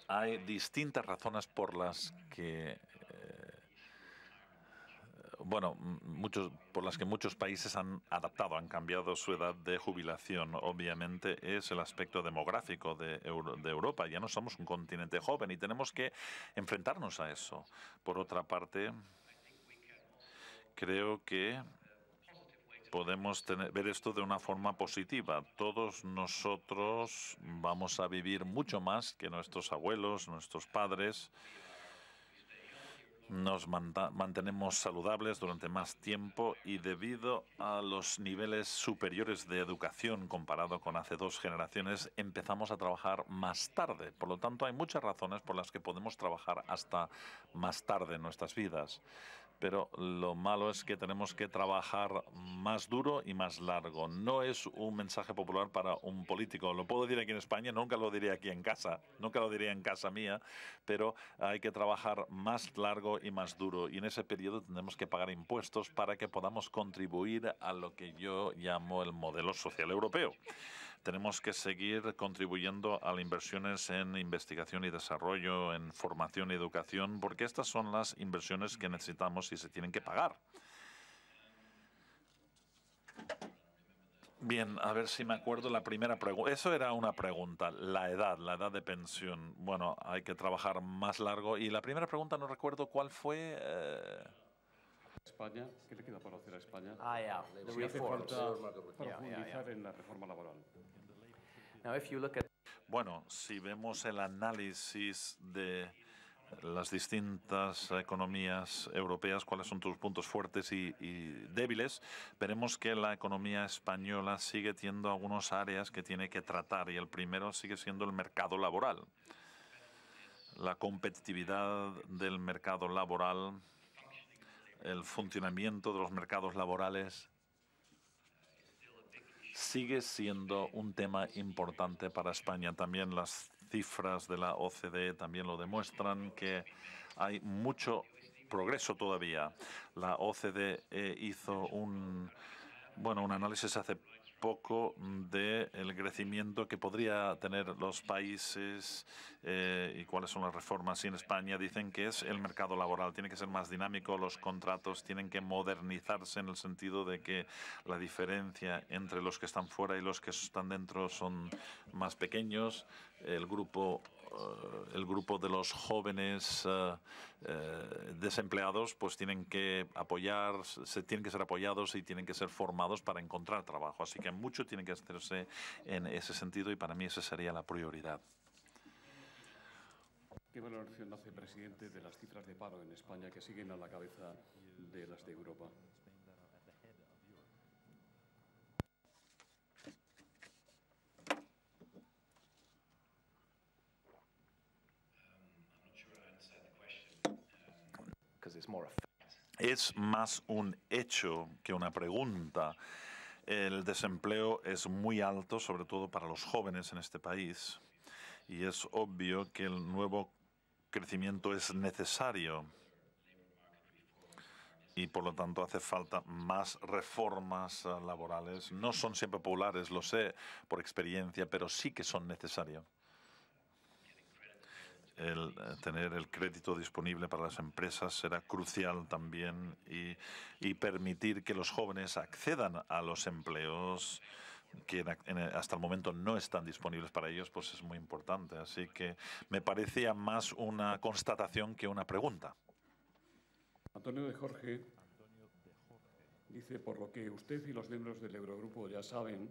Hay distintas razones por las que eh, bueno, muchos, por las que muchos países han adaptado, han cambiado su edad de jubilación. Obviamente es el aspecto demográfico de, Europa. Ya no somos un continente joven y tenemos que enfrentarnos a eso. Por otra parte, creo que podemos ver esto de una forma positiva. Todos nosotros vamos a vivir mucho más que nuestros abuelos, nuestros padres. Nos mantenemos saludables durante más tiempo y debido a los niveles superiores de educación comparado con hace dos generaciones, empezamos a trabajar más tarde. Por lo tanto, hay muchas razones por las que podemos trabajar hasta más tarde en nuestras vidas pero lo malo es que tenemos que trabajar más duro y más largo. No es un mensaje popular para un político. Lo puedo decir aquí en España, nunca lo diré aquí en casa, nunca lo diré en casa mía, pero hay que trabajar más largo y más duro. Y en ese periodo tenemos que pagar impuestos para que podamos contribuir a lo que yo llamo el modelo social europeo. Tenemos que seguir contribuyendo a las inversiones en investigación y desarrollo, en formación y educación, porque estas son las inversiones que necesitamos y se tienen que pagar. Bien, a ver si me acuerdo la primera pregunta. Eso era una pregunta, la edad, la edad de pensión. Bueno, hay que trabajar más largo. Y la primera pregunta no recuerdo cuál fue. Eh, España, ¿qué le queda a España? Ah, en la reforma laboral. Now, if you look at bueno, si vemos el análisis de las distintas economías europeas, cuáles son tus puntos fuertes y, y, débiles, veremos que la economía española sigue teniendo algunos áreas que tiene que tratar y el primero sigue siendo el mercado laboral. La competitividad del mercado laboral el funcionamiento de los mercados laborales sigue siendo un tema importante para España. También las cifras de la OCDE también lo demuestran, que hay mucho progreso todavía. La OCDE hizo un, bueno, un análisis hace poco del crecimiento que podría tener los países eh, y cuáles son las reformas. Y en España dicen que es el mercado laboral. Tiene que ser más dinámico, los contratos tienen que modernizarse en el sentido de que la diferencia entre los que están fuera y los que están dentro son más pequeños. El grupo eh, el grupo de los jóvenes eh, eh, desempleados pues tienen que apoyar, se tienen que ser apoyados y tienen que ser formados para encontrar trabajo. Así que mucho tiene que hacerse en ese sentido y para mí esa sería la prioridad. ¿Qué valoración hace, presidente, de las cifras de paro en España que siguen a la cabeza de las de Europa? Es más un hecho que una pregunta. El desempleo es muy alto, sobre todo para los jóvenes en este país, y es obvio que el nuevo crecimiento es necesario y por lo tanto hace falta más reformas eh, laborales. No son siempre populares, lo sé por experiencia, pero sí que son necesarias el eh, tener el crédito disponible para las empresas será crucial también y, permitir que los jóvenes accedan a los empleos que hasta el momento no están disponibles para ellos, pues es muy importante. Así que me parecía más una constatación que una pregunta. Antonio de Jorge dice, por lo que usted y los miembros del Eurogrupo ya saben,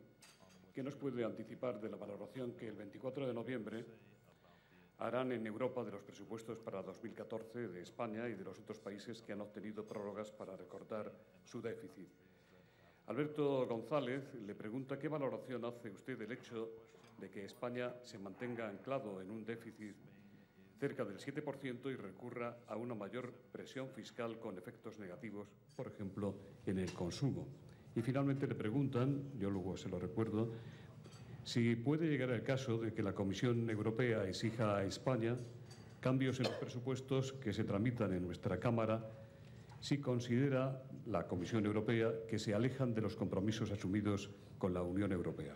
¿qué nos puede anticipar de la valoración que el 24 de noviembre harán en Europa de los presupuestos para 2014 de España y de los otros países que han obtenido prórrogas para recortar su déficit. Alberto González le pregunta qué valoración hace usted del hecho de que España se mantenga anclado en un déficit cerca del 7% y recurra a una mayor presión fiscal con efectos negativos, por ejemplo, en el consumo. Y finalmente le preguntan, yo luego se lo recuerdo, si puede llegar el caso de que la Comisión Europea exija a España cambios en los presupuestos que se tramitan en nuestra Cámara, si considera la Comisión Europea que se alejan de los compromisos asumidos con la Unión Europea.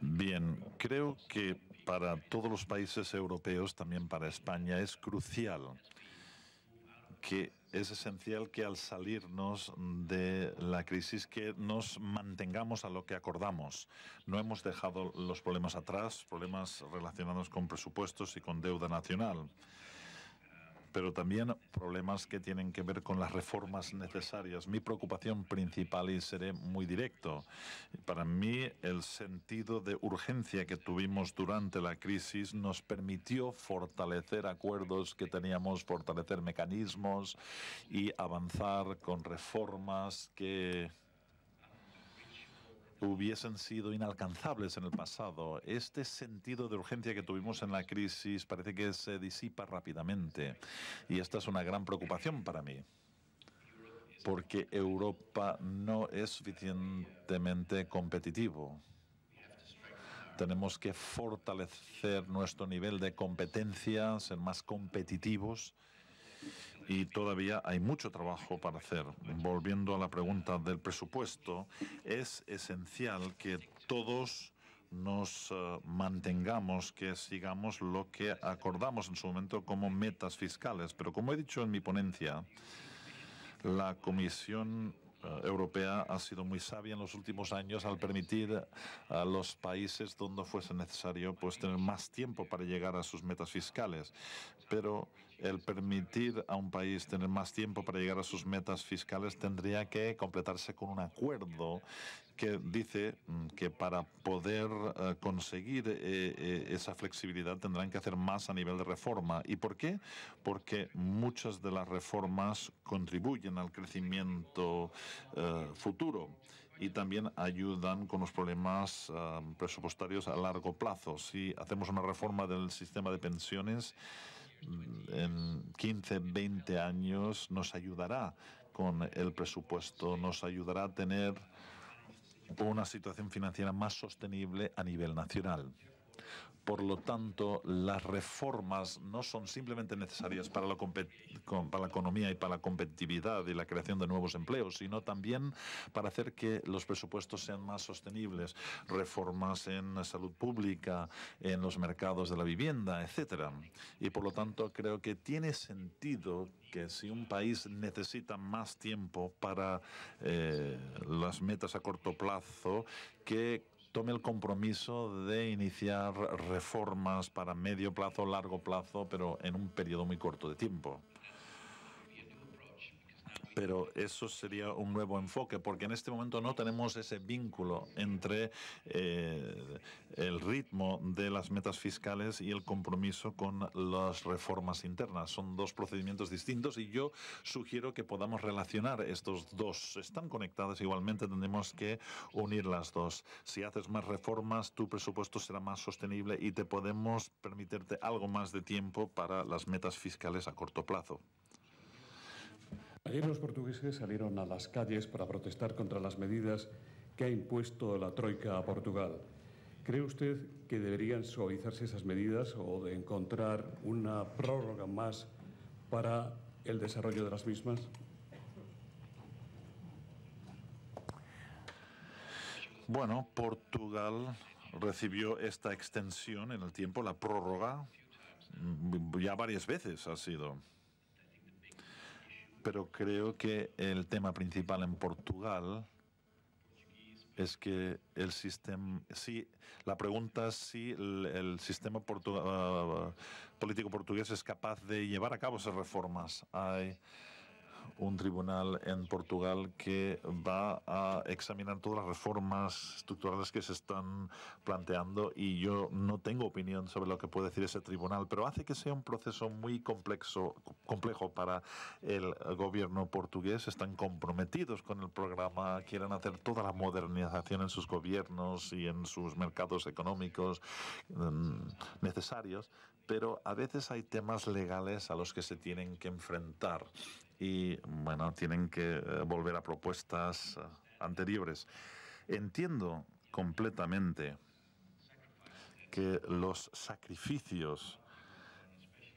Bien, creo que para todos los países europeos, también para España, es crucial que es esencial que al salirnos de la crisis que nos mantengamos a lo que acordamos. No hemos dejado los problemas atrás, problemas relacionados con presupuestos y con deuda nacional pero también problemas que tienen que ver con las reformas necesarias. Mi preocupación principal, y seré muy directo, para mí el sentido de urgencia que tuvimos durante la crisis nos permitió fortalecer acuerdos que teníamos, fortalecer mecanismos y avanzar con reformas que hubiesen sido inalcanzables en el pasado. Este sentido de urgencia que tuvimos en la crisis parece que se disipa rápidamente y esta es una gran preocupación para mí porque Europa no es suficientemente competitivo. Tenemos que fortalecer nuestro nivel de competencias, ser más competitivos y todavía hay mucho trabajo para hacer. Volviendo a la pregunta del presupuesto, es esencial que todos nos eh, mantengamos, que sigamos lo que acordamos en su momento como metas fiscales. Pero como he dicho en mi ponencia, la Comisión eh, Europea ha sido muy sabia en los últimos años al permitir a los países donde fuese necesario pues tener más tiempo para llegar a sus metas fiscales. Pero el permitir a un país tener más tiempo para llegar a sus metas fiscales tendría que completarse con un acuerdo que dice mm, que para poder eh, conseguir eh, eh, esa flexibilidad tendrán que hacer más a nivel de reforma. ¿Y por qué? Porque muchas de las reformas contribuyen al crecimiento futuro y también ayudan con los problemas presupuestarios a largo plazo. Si hacemos una reforma del sistema de pensiones, en 15, 20 años nos ayudará con el presupuesto, nos ayudará a tener una situación financiera más sostenible a nivel nacional. Por lo tanto, las reformas no son simplemente necesarias para la, la economía y para la competitividad y la creación de nuevos empleos, sino también para hacer que los presupuestos sean más sostenibles, reformas en la salud pública, en los mercados de la vivienda, etcétera. Y por lo tanto, creo que tiene sentido que si un país necesita más tiempo para eh, las metas a corto plazo, que tome el compromiso de iniciar reformas para medio plazo, largo plazo, pero en un periodo muy corto de tiempo pero eso sería un nuevo enfoque, porque en este momento no tenemos ese vínculo entre eh, el ritmo de las metas fiscales y el compromiso con las reformas internas. Son dos procedimientos distintos y yo sugiero que podamos relacionar estos dos. Están conectadas igualmente, tenemos que unir las dos. Si haces más reformas, tu presupuesto será más sostenible y te podemos permitirte algo más de tiempo para las metas fiscales a corto plazo. Ayer los portugueses salieron a las calles para protestar contra las medidas que ha impuesto la Troika a Portugal. ¿Cree usted que deberían suavizarse esas medidas o de encontrar una prórroga más para el desarrollo de las mismas? Bueno, Portugal recibió esta extensión en el tiempo, la prórroga, mm, ya varias veces ha sido pero creo que el tema principal en Portugal es que el sistema, sí, la pregunta es si el, sistema ah, político portugués es capaz de llevar a cabo esas reformas. Hay, un tribunal en Portugal que va a examinar todas las reformas estructurales que se están planteando y yo no tengo opinión sobre lo que puede decir ese tribunal, pero hace que sea un proceso muy complejo, complejo para el gobierno portugués. Están comprometidos con el programa, quieren hacer toda la modernización en sus gobiernos y en sus mercados económicos mm, necesarios, pero a veces hay temas legales a los que se tienen que enfrentar y bueno, tienen que eh, volver a propuestas eh, anteriores. Entiendo completamente que los sacrificios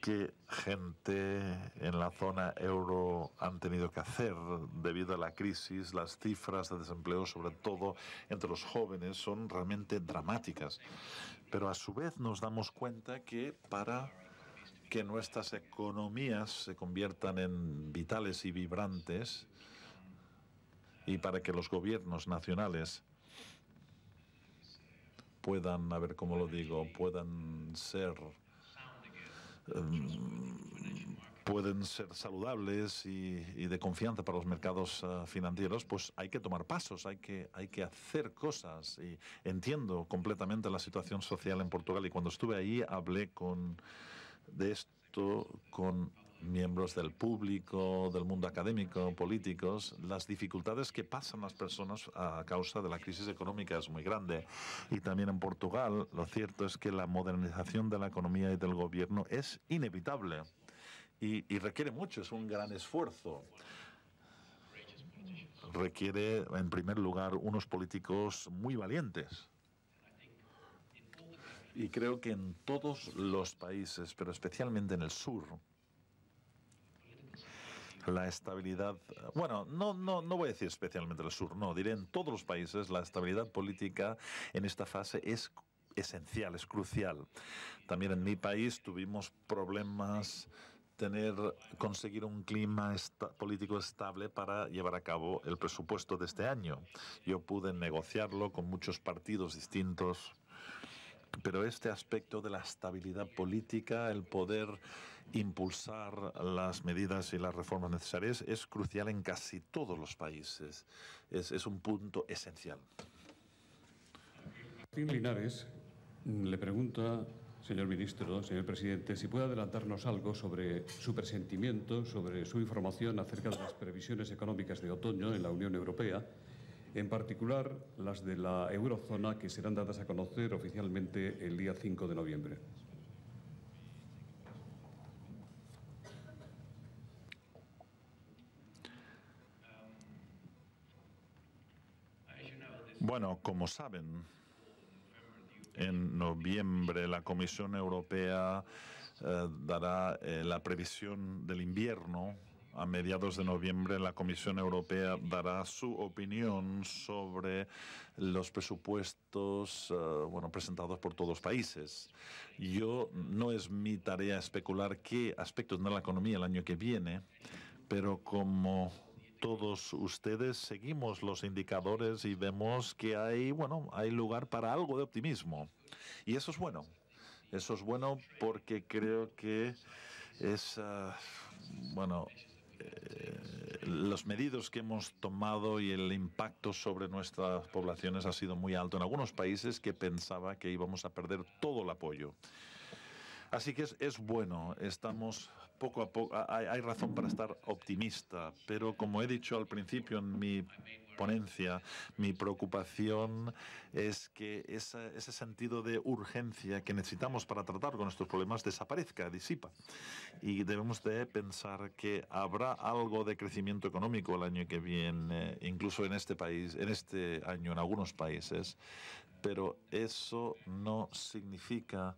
que gente en la zona euro han tenido que hacer debido a la crisis, las cifras de desempleo, sobre todo entre los jóvenes, son realmente dramáticas. Pero a su vez nos damos cuenta que para que nuestras economías se conviertan en vitales y vibrantes y para que los gobiernos nacionales puedan, a ver cómo lo digo, puedan ser em, pueden ser saludables y, de confianza para los mercados eh, financieros, pues hay que tomar pasos, hay que, hay que hacer cosas. Y entiendo completamente la situación social en Portugal y cuando estuve ahí hablé con de esto con miembros del público, del mundo académico, políticos, las dificultades que pasan las personas a causa de la crisis económica es muy grande. Y también en Portugal, lo cierto es que la modernización de la economía y del gobierno es inevitable y, requiere mucho, es un gran esfuerzo. Requiere, en primer lugar, unos políticos muy valientes. Y creo que en todos los países, pero especialmente en el sur, la estabilidad, bueno, no, no, no voy a decir especialmente el sur, no, diré en todos los países la estabilidad política en esta fase es esencial, es crucial. También en mi país tuvimos problemas tener conseguir un clima político estable para llevar a cabo el presupuesto de este año. Yo pude negociarlo con muchos partidos distintos pero este aspecto de la estabilidad política, el poder impulsar las medidas y las reformas necesarias es crucial en casi todos los países. Es, un punto esencial. Martín Linares le pregunta, señor ministro, señor presidente, si puede adelantarnos algo sobre su presentimiento, sobre su información acerca de las previsiones económicas de otoño en la Unión Europea en particular las de la eurozona que serán dadas a conocer oficialmente el día 5 de noviembre. Bueno, como saben, en noviembre la Comisión Europea eh, dará eh, la previsión del invierno a mediados de noviembre la Comisión Europea dará su opinión sobre los presupuestos eh, bueno, presentados por todos los países. Yo no es mi tarea especular qué aspectos de la economía el año que viene, pero como todos ustedes seguimos los indicadores y vemos que hay, bueno, hay lugar para algo de optimismo. Y eso es bueno. Eso es bueno porque creo que es, ah, bueno, eh, los medidos que hemos tomado y el impacto sobre nuestras poblaciones ha sido muy alto en algunos países que pensaba que íbamos a perder todo el apoyo. Así que es, bueno, estamos poco a poco, hay razón para estar optimista, pero como he dicho al principio en mi ponencia, mi preocupación es que ese sentido de urgencia que necesitamos para tratar con nuestros problemas desaparezca, disipa. Y debemos de pensar que habrá algo de crecimiento económico el año que viene, incluso en este país, en este año, en algunos países, pero eso no significa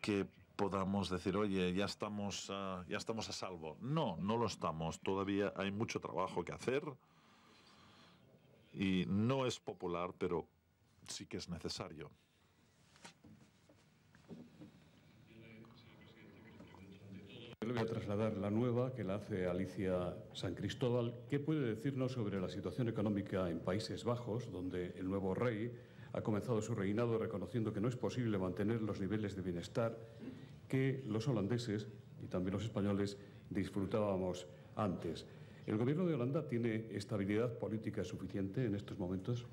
que podamos decir, oye, ya estamos, ya estamos a salvo. No, no lo estamos. Todavía hay mucho trabajo que hacer y no es popular, pero sí que es necesario. Le voy a trasladar la nueva que la hace Alicia San Cristóbal. ¿Qué puede decirnos sobre la situación económica en Países Bajos, donde el nuevo rey ha comenzado su reinado reconociendo que no es posible mantener los niveles de bienestar que los holandeses y también los españoles disfrutábamos antes? ¿El gobierno de Holanda tiene estabilidad política suficiente en estos momentos?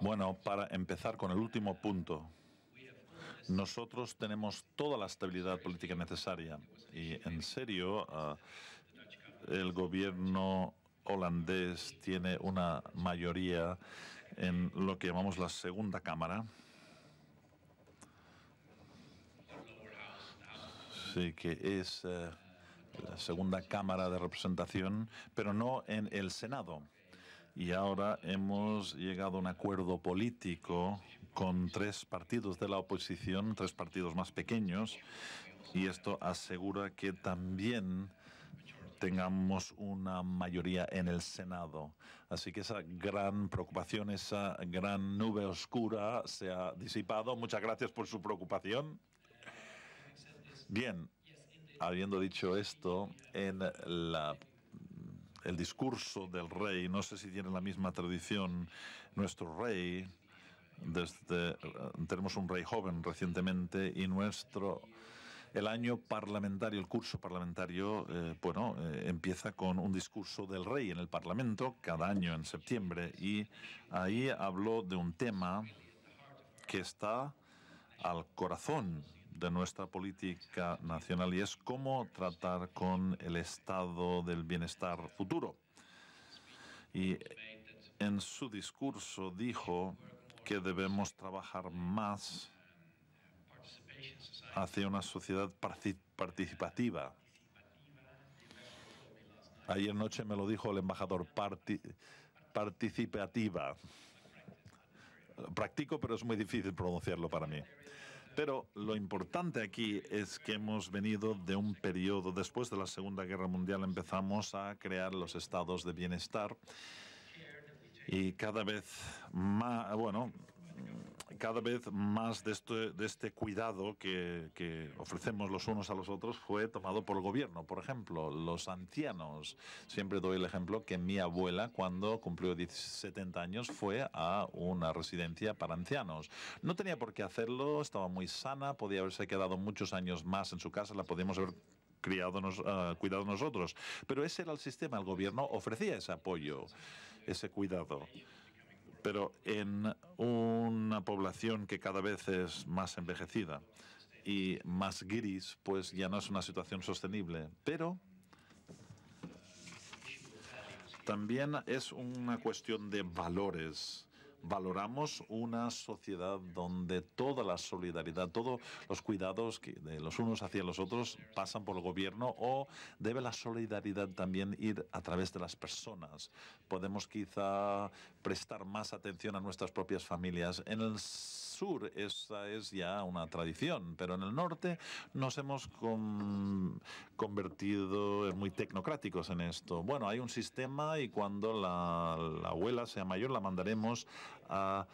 Bueno, para empezar con el último punto, nosotros tenemos toda la estabilidad política necesaria y en serio ah, el gobierno holandés tiene una mayoría en lo que llamamos la segunda cámara que es eh, la segunda Cámara de Representación, pero no en el Senado. Y ahora hemos llegado a un acuerdo político con tres partidos de la oposición, tres partidos más pequeños, y esto asegura que también tengamos una mayoría en el Senado. Así que esa gran preocupación, esa gran nube oscura se ha disipado. Muchas gracias por su preocupación. Bien, habiendo dicho esto, en la el discurso del rey, no sé si tiene la misma tradición, nuestro rey, desde, tenemos un rey joven recientemente y nuestro, el año parlamentario, el curso parlamentario, eh, bueno, eh, empieza con un discurso del rey en el Parlamento cada año en septiembre y ahí habló de un tema que está al corazón de nuestra política nacional y es cómo tratar con el estado del bienestar futuro. Y en su discurso dijo que debemos trabajar más hacia una sociedad participativa. Ayer noche me lo dijo el embajador, participativa. Practico, pero es muy difícil pronunciarlo para mí. Pero lo importante aquí es que hemos venido de un periodo, después de la Segunda Guerra Mundial empezamos a crear los estados de bienestar y cada vez más, bueno, cada vez más de este, este cuidado que, ofrecemos los unos a los otros fue tomado por el gobierno. Por ejemplo, los ancianos. Siempre doy el ejemplo que mi abuela, cuando cumplió 70 años, fue a una residencia para ancianos. No tenía por qué hacerlo, estaba muy sana, podía haberse quedado muchos años más en su casa, la podíamos haber criado ah, cuidado nosotros. Pero ese era el sistema, el gobierno ofrecía ese apoyo, ese cuidado pero en una población que cada vez es más envejecida y más gris, pues ya no es una situación sostenible. Pero también es una cuestión de valores valoramos una sociedad donde toda la solidaridad, todos los cuidados que de los unos hacia los otros pasan por el gobierno o debe la solidaridad también ir a través de las personas. Podemos quizá prestar más atención a nuestras propias familias sur esa es ya una tradición, pero en el norte nos hemos convertido muy tecnocráticos en esto. Bueno, hay un sistema y cuando la abuela sea mayor la mandaremos a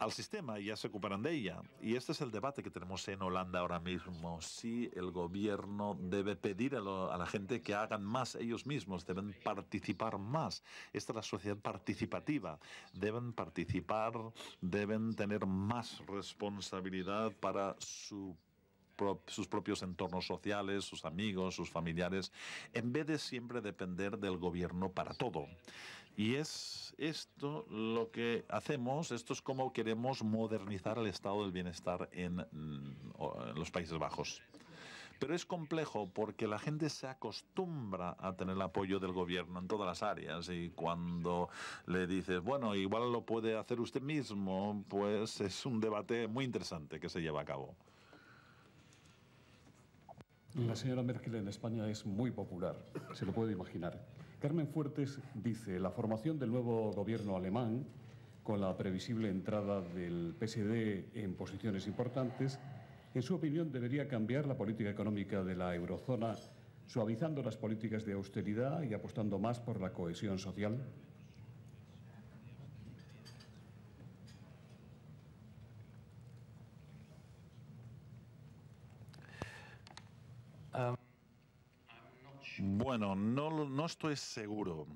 al sistema y ya se ocuparán de ella. Y este es el debate que tenemos en Holanda ahora mismo. Si el gobierno debe pedir a, la gente que hagan más ellos mismos, deben participar más. Esta es la sociedad participativa. Deben participar, deben tener más responsabilidad para sus propios entornos sociales, sus amigos, sus familiares, en vez de siempre depender del gobierno para todo. Y es esto lo que hacemos, esto es como queremos modernizar el estado del bienestar mm, en, los Países Bajos. Pero es complejo porque la gente se acostumbra a tener el apoyo del gobierno en todas las áreas y cuando le dices, bueno, igual lo puede hacer usted mismo, pues es un debate muy interesante que se lleva a cabo. La señora Merkel en España es muy popular, se lo puede imaginar. Carmen Fuertes dice, la formación del nuevo gobierno alemán, con la previsible entrada del PSD en posiciones importantes, en su opinión debería cambiar la política económica de la eurozona, suavizando las políticas de austeridad y apostando más por la cohesión social. Bueno, no, no estoy seguro.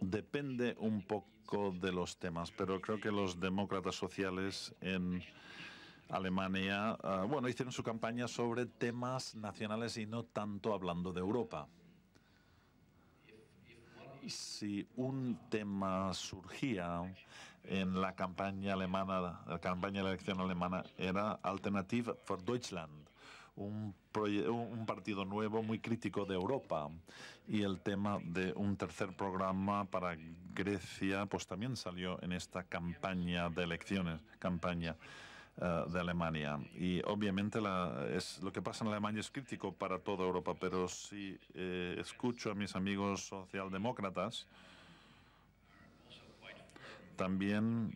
Depende un poco de los temas, pero creo que los demócratas sociales en Alemania, ah, bueno, hicieron su campaña sobre temas nacionales y no tanto hablando de Europa. Si un tema surgía en la campaña alemana, la campaña de la elección alemana, era Alternative for Deutschland un, un, partido nuevo muy crítico de Europa y el tema de un tercer programa para Grecia pues también salió en esta campaña de elecciones, campaña eh, de Alemania y obviamente la, es, lo que pasa en Alemania es crítico para toda Europa pero si eh, escucho a mis amigos socialdemócratas también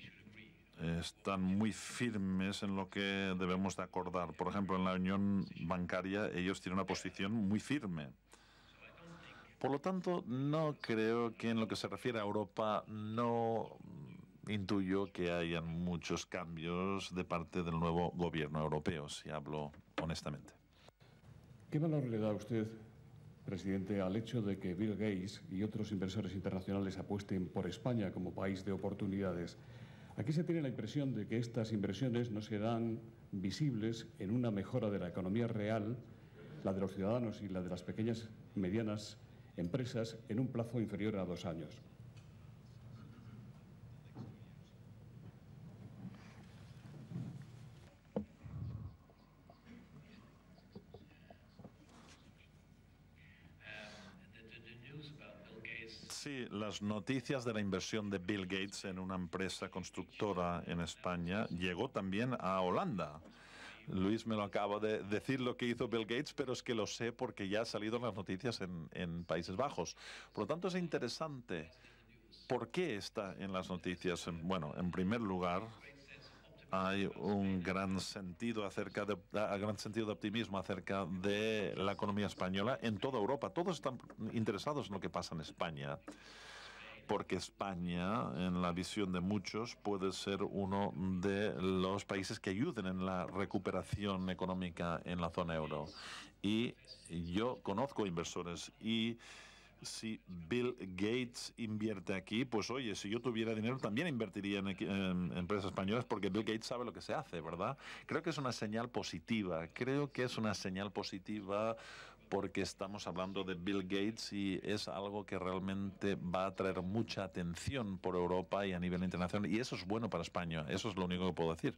están muy firmes en lo que debemos de acordar. Por ejemplo, en la unión bancaria ellos tienen una posición muy firme. Por lo tanto, no creo que en lo que se refiere a Europa no intuyo que hayan muchos cambios de parte del nuevo gobierno europeo, si hablo honestamente. ¿Qué valor le da usted, presidente, al hecho de que Bill Gates y otros inversores internacionales apuesten por España como país de oportunidades? Aquí se tiene la impresión de que estas inversiones no serán visibles en una mejora de la economía real, la de los ciudadanos y la de las pequeñas y medianas empresas, en un plazo inferior a dos años. las noticias de la inversión de Bill Gates en una empresa constructora en España llegó también a Holanda. Luis me lo acaba de decir lo que hizo Bill Gates, pero es que lo sé porque ya ha salido en las noticias en Países Bajos. Por lo tanto, es interesante. ¿Por qué está en las noticias? Bueno, en primer lugar, hay un gran sentido acerca de gran sentido de optimismo acerca de la economía española en toda Europa. Todos están interesados en lo que pasa en España porque España, en la visión de muchos, puede ser uno de los países que ayuden en la recuperación económica en la zona euro. Y yo conozco inversores y si Bill Gates invierte aquí, pues oye, si yo tuviera dinero también invertiría en, empresas españolas porque Bill Gates sabe lo que se hace, ¿verdad? Creo que es una señal positiva, creo que es una señal positiva porque estamos hablando de Bill Gates y es algo que realmente va a traer mucha atención por Europa y a nivel internacional y eso es bueno para España, eso es lo único que puedo decir.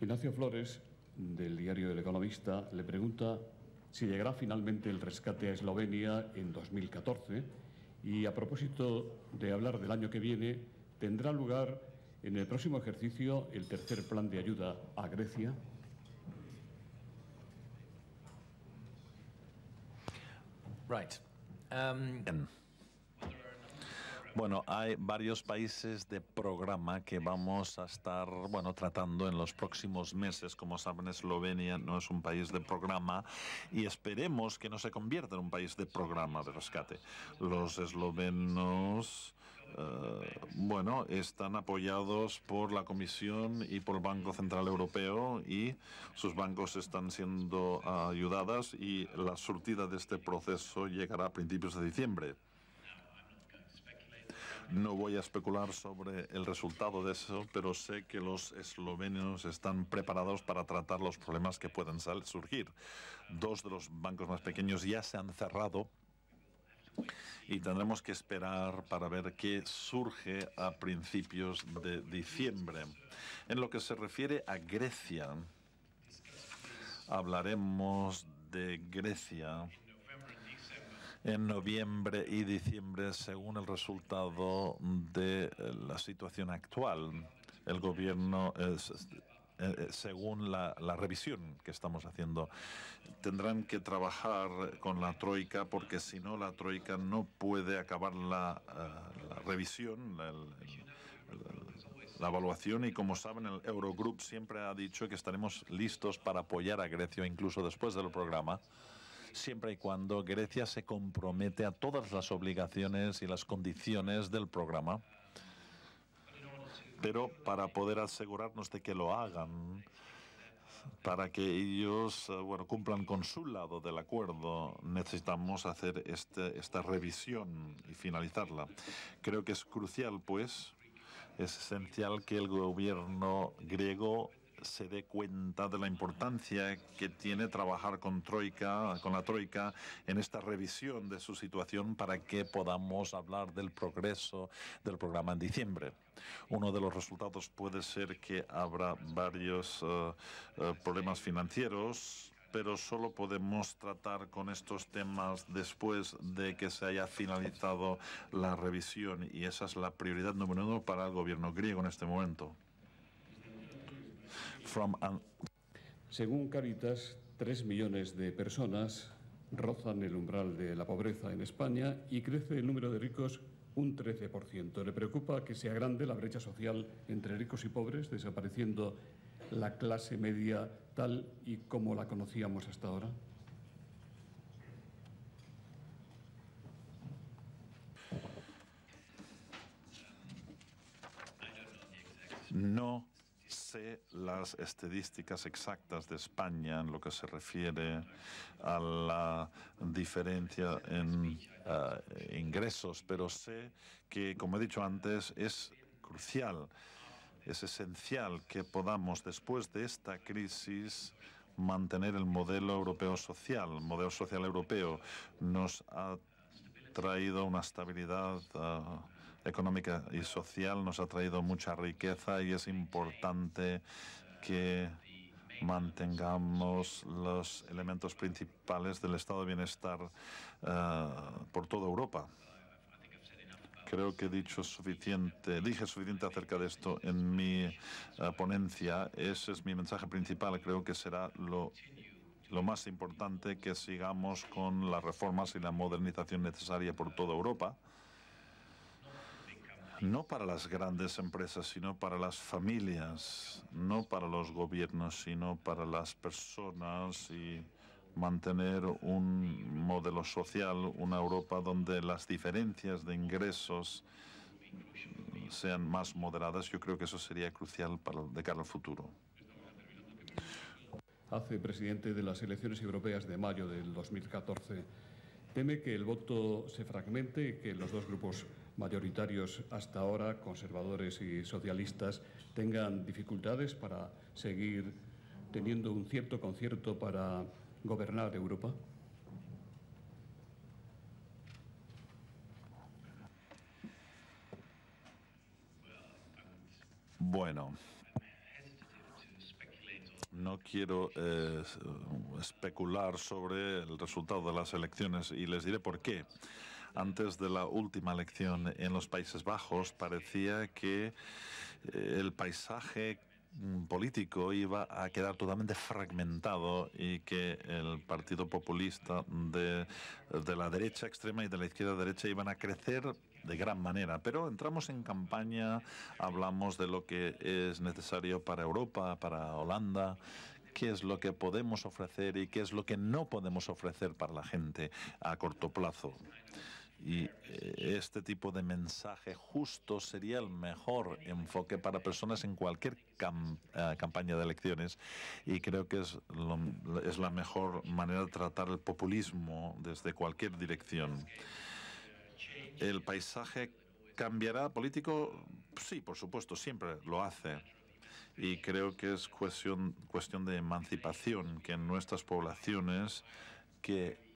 Ignacio Flores, del diario El Economista, le pregunta si llegará finalmente el rescate a Eslovenia en 2014. Y a propósito de hablar del año que viene, tendrá lugar en el próximo ejercicio el tercer plan de ayuda a Grecia. Right. Um, em. Bueno, hay varios países de programa que vamos a estar, bueno, tratando en los próximos meses. Como saben, Eslovenia no es un país de programa y esperemos que no se convierta en un país de programa de rescate. Los eslovenos... Eh, bueno, están apoyados por la Comisión y por el Banco Central Europeo y sus bancos están siendo ayudadas y la surtida de este proceso llegará a principios de diciembre. No voy a especular sobre el resultado de eso, pero sé que los eslovenos están preparados para tratar los problemas que pueden surgir. Dos de los bancos más pequeños ya se han cerrado y tendremos que esperar para ver qué surge a principios de diciembre. En lo que se refiere a Grecia, hablaremos de Grecia en noviembre y diciembre según el resultado de eh, la situación actual. El gobierno eh, eh, según la, revisión que estamos haciendo. Tendrán que trabajar con la Troika porque si no la Troika no puede acabar la, revisión, la, evaluación y como saben el Eurogroup siempre ha dicho que estaremos listos para apoyar a Grecia incluso después del programa siempre y cuando Grecia se compromete a todas las obligaciones y las condiciones del programa. Pero para poder asegurarnos de que lo hagan, para que ellos eh, bueno, cumplan con su lado del acuerdo, necesitamos hacer este, esta revisión y finalizarla. Creo que es crucial, pues, es esencial que el gobierno griego se dé cuenta de la importancia que tiene trabajar con Troika, con la Troika en esta revisión de su situación para que podamos hablar del progreso del programa en diciembre. Uno de los resultados puede ser que habrá varios eh, eh, problemas financieros, pero solo podemos tratar con estos temas después de que se haya finalizado la revisión y esa es la prioridad número uno para el gobierno griego en este momento. Según Caritas, tres millones de personas rozan el umbral de la pobreza en España y crece el número de ricos un 13%. ¿Le preocupa que sea grande la brecha social entre ricos y pobres, desapareciendo la clase media tal y como la conocíamos hasta ahora? No sé las estadísticas exactas de España en lo que se refiere a la diferencia en eh, ingresos, pero sé que, como he dicho antes, es crucial, es esencial que podamos, después de esta crisis, mantener el modelo europeo social. El modelo social europeo nos ha traído una estabilidad. Ah, económica y social nos ha traído mucha riqueza y es importante que mantengamos los elementos principales del estado de bienestar eh, por toda Europa. Creo que he dicho suficiente, dije suficiente acerca de esto en mi eh, ponencia. Ese es mi mensaje principal. Creo que será lo lo más importante que sigamos con las reformas y la modernización necesaria por toda Europa no para las grandes empresas, sino para las familias, no para los gobiernos, sino para las personas y mantener un modelo social, una Europa donde las diferencias de ingresos sean más moderadas, yo creo que eso sería crucial para, de cara al futuro. Hace presidente de las elecciones europeas de mayo del 2014. Teme que el voto se fragmente que los dos grupos mayoritarios hasta ahora, conservadores y socialistas, tengan dificultades para seguir teniendo un cierto concierto para gobernar Europa? Bueno, no quiero eh, especular sobre el resultado de las elecciones y les diré por qué. Antes de la última elección en los Países Bajos parecía que eh, el paisaje mm, político iba a quedar totalmente fragmentado y que el Partido Populista de, la derecha extrema y de la izquierda derecha iban a crecer de gran manera. Pero entramos en campaña, hablamos de lo que es necesario para Europa, para Holanda qué es lo que podemos ofrecer y qué es lo que no podemos ofrecer para la gente a corto plazo. Y eh, este tipo de mensaje justo sería el mejor enfoque para personas en cualquier eh, campaña de elecciones y creo que es, es la mejor manera de tratar el populismo desde cualquier dirección. El paisaje cambiará político, sí, por supuesto, siempre lo hace. Y creo que es cuestión, cuestión de emancipación, que en nuestras poblaciones que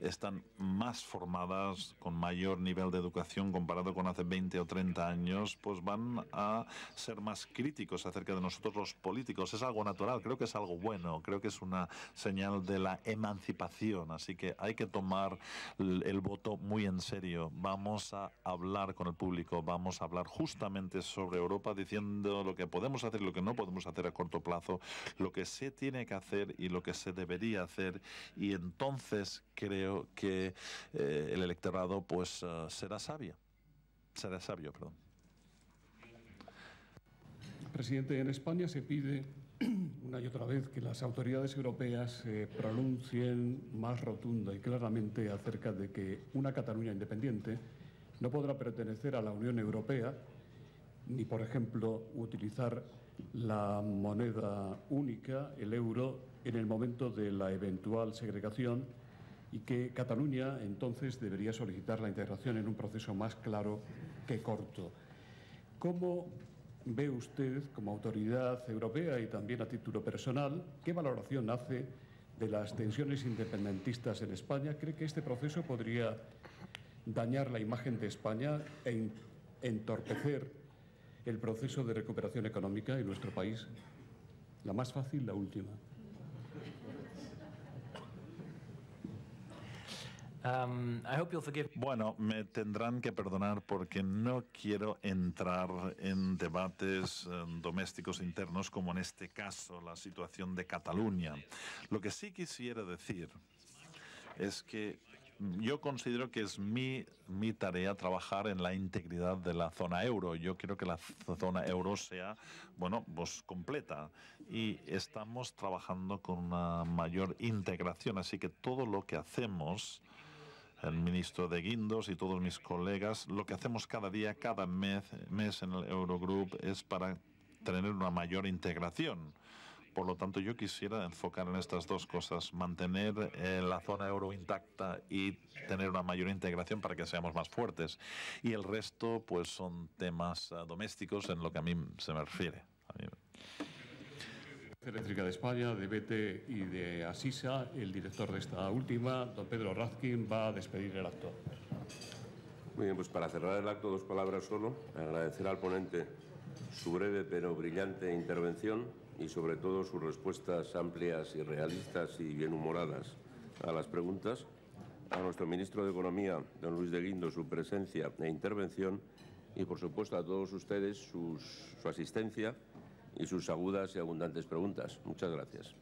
están más formadas, con mayor nivel de educación comparado con hace 20 o 30 años, pues van a ser más críticos acerca de nosotros los políticos. Es algo natural, creo que es algo bueno, creo que es una señal de la emancipación, así que hay que tomar el voto muy en serio. Vamos a hablar con el público, vamos a hablar justamente sobre Europa diciendo lo que podemos hacer y lo que no podemos hacer a corto plazo, lo que se tiene que hacer y lo que se debería hacer y entonces creo que eh, el electorado pues eh, será sabio. Será sabio, perdón. Presidente, en España se pide *clears throat* una y otra vez que las autoridades europeas se eh, pronuncien más rotunda y claramente acerca de que una Cataluña independiente no podrá pertenecer a la Unión Europea ni, por ejemplo, utilizar la moneda única, el euro, en el momento de la eventual segregación y que Cataluña entonces debería solicitar la integración en un proceso más claro que corto. ¿Cómo ve usted como autoridad europea y también a título personal qué valoración hace de las tensiones independentistas en España? ¿Cree que este proceso podría dañar la imagen de España e entorpecer el proceso de recuperación económica en nuestro país? La más fácil, la última. Um, bueno, me tendrán que perdonar porque no quiero entrar en debates eh, domésticos internos como en este caso la situación de Cataluña. Lo que sí quisiera decir es que yo considero que es mi, mi tarea trabajar en la integridad de la zona euro. Yo quiero que la zona euro sea, bueno, pues completa. Y estamos trabajando con una mayor integración. Así que todo lo que hacemos el ministro de Guindos y todos mis colegas, lo que hacemos cada día, cada mes, en el Eurogroup es para tener una mayor integración. Por lo tanto, yo quisiera enfocar en estas dos cosas, mantener eh, la zona euro intacta y tener una mayor integración para que seamos más fuertes. Y el resto, pues, son temas ah, domésticos en lo que a mí se me refiere. Eléctrica de España, de BT y de Asisa. El director de esta última, don Pedro Razkin, va a despedir el acto. Muy bien, pues para cerrar el acto, dos palabras solo. Agradecer al ponente su breve pero brillante intervención y sobre todo sus respuestas amplias y realistas y bien humoradas a las preguntas. A nuestro ministro de Economía, don Luis de Guindo, su presencia e intervención y por supuesto a todos ustedes su asistencia y sus agudas y abundantes preguntas. Muchas gracias.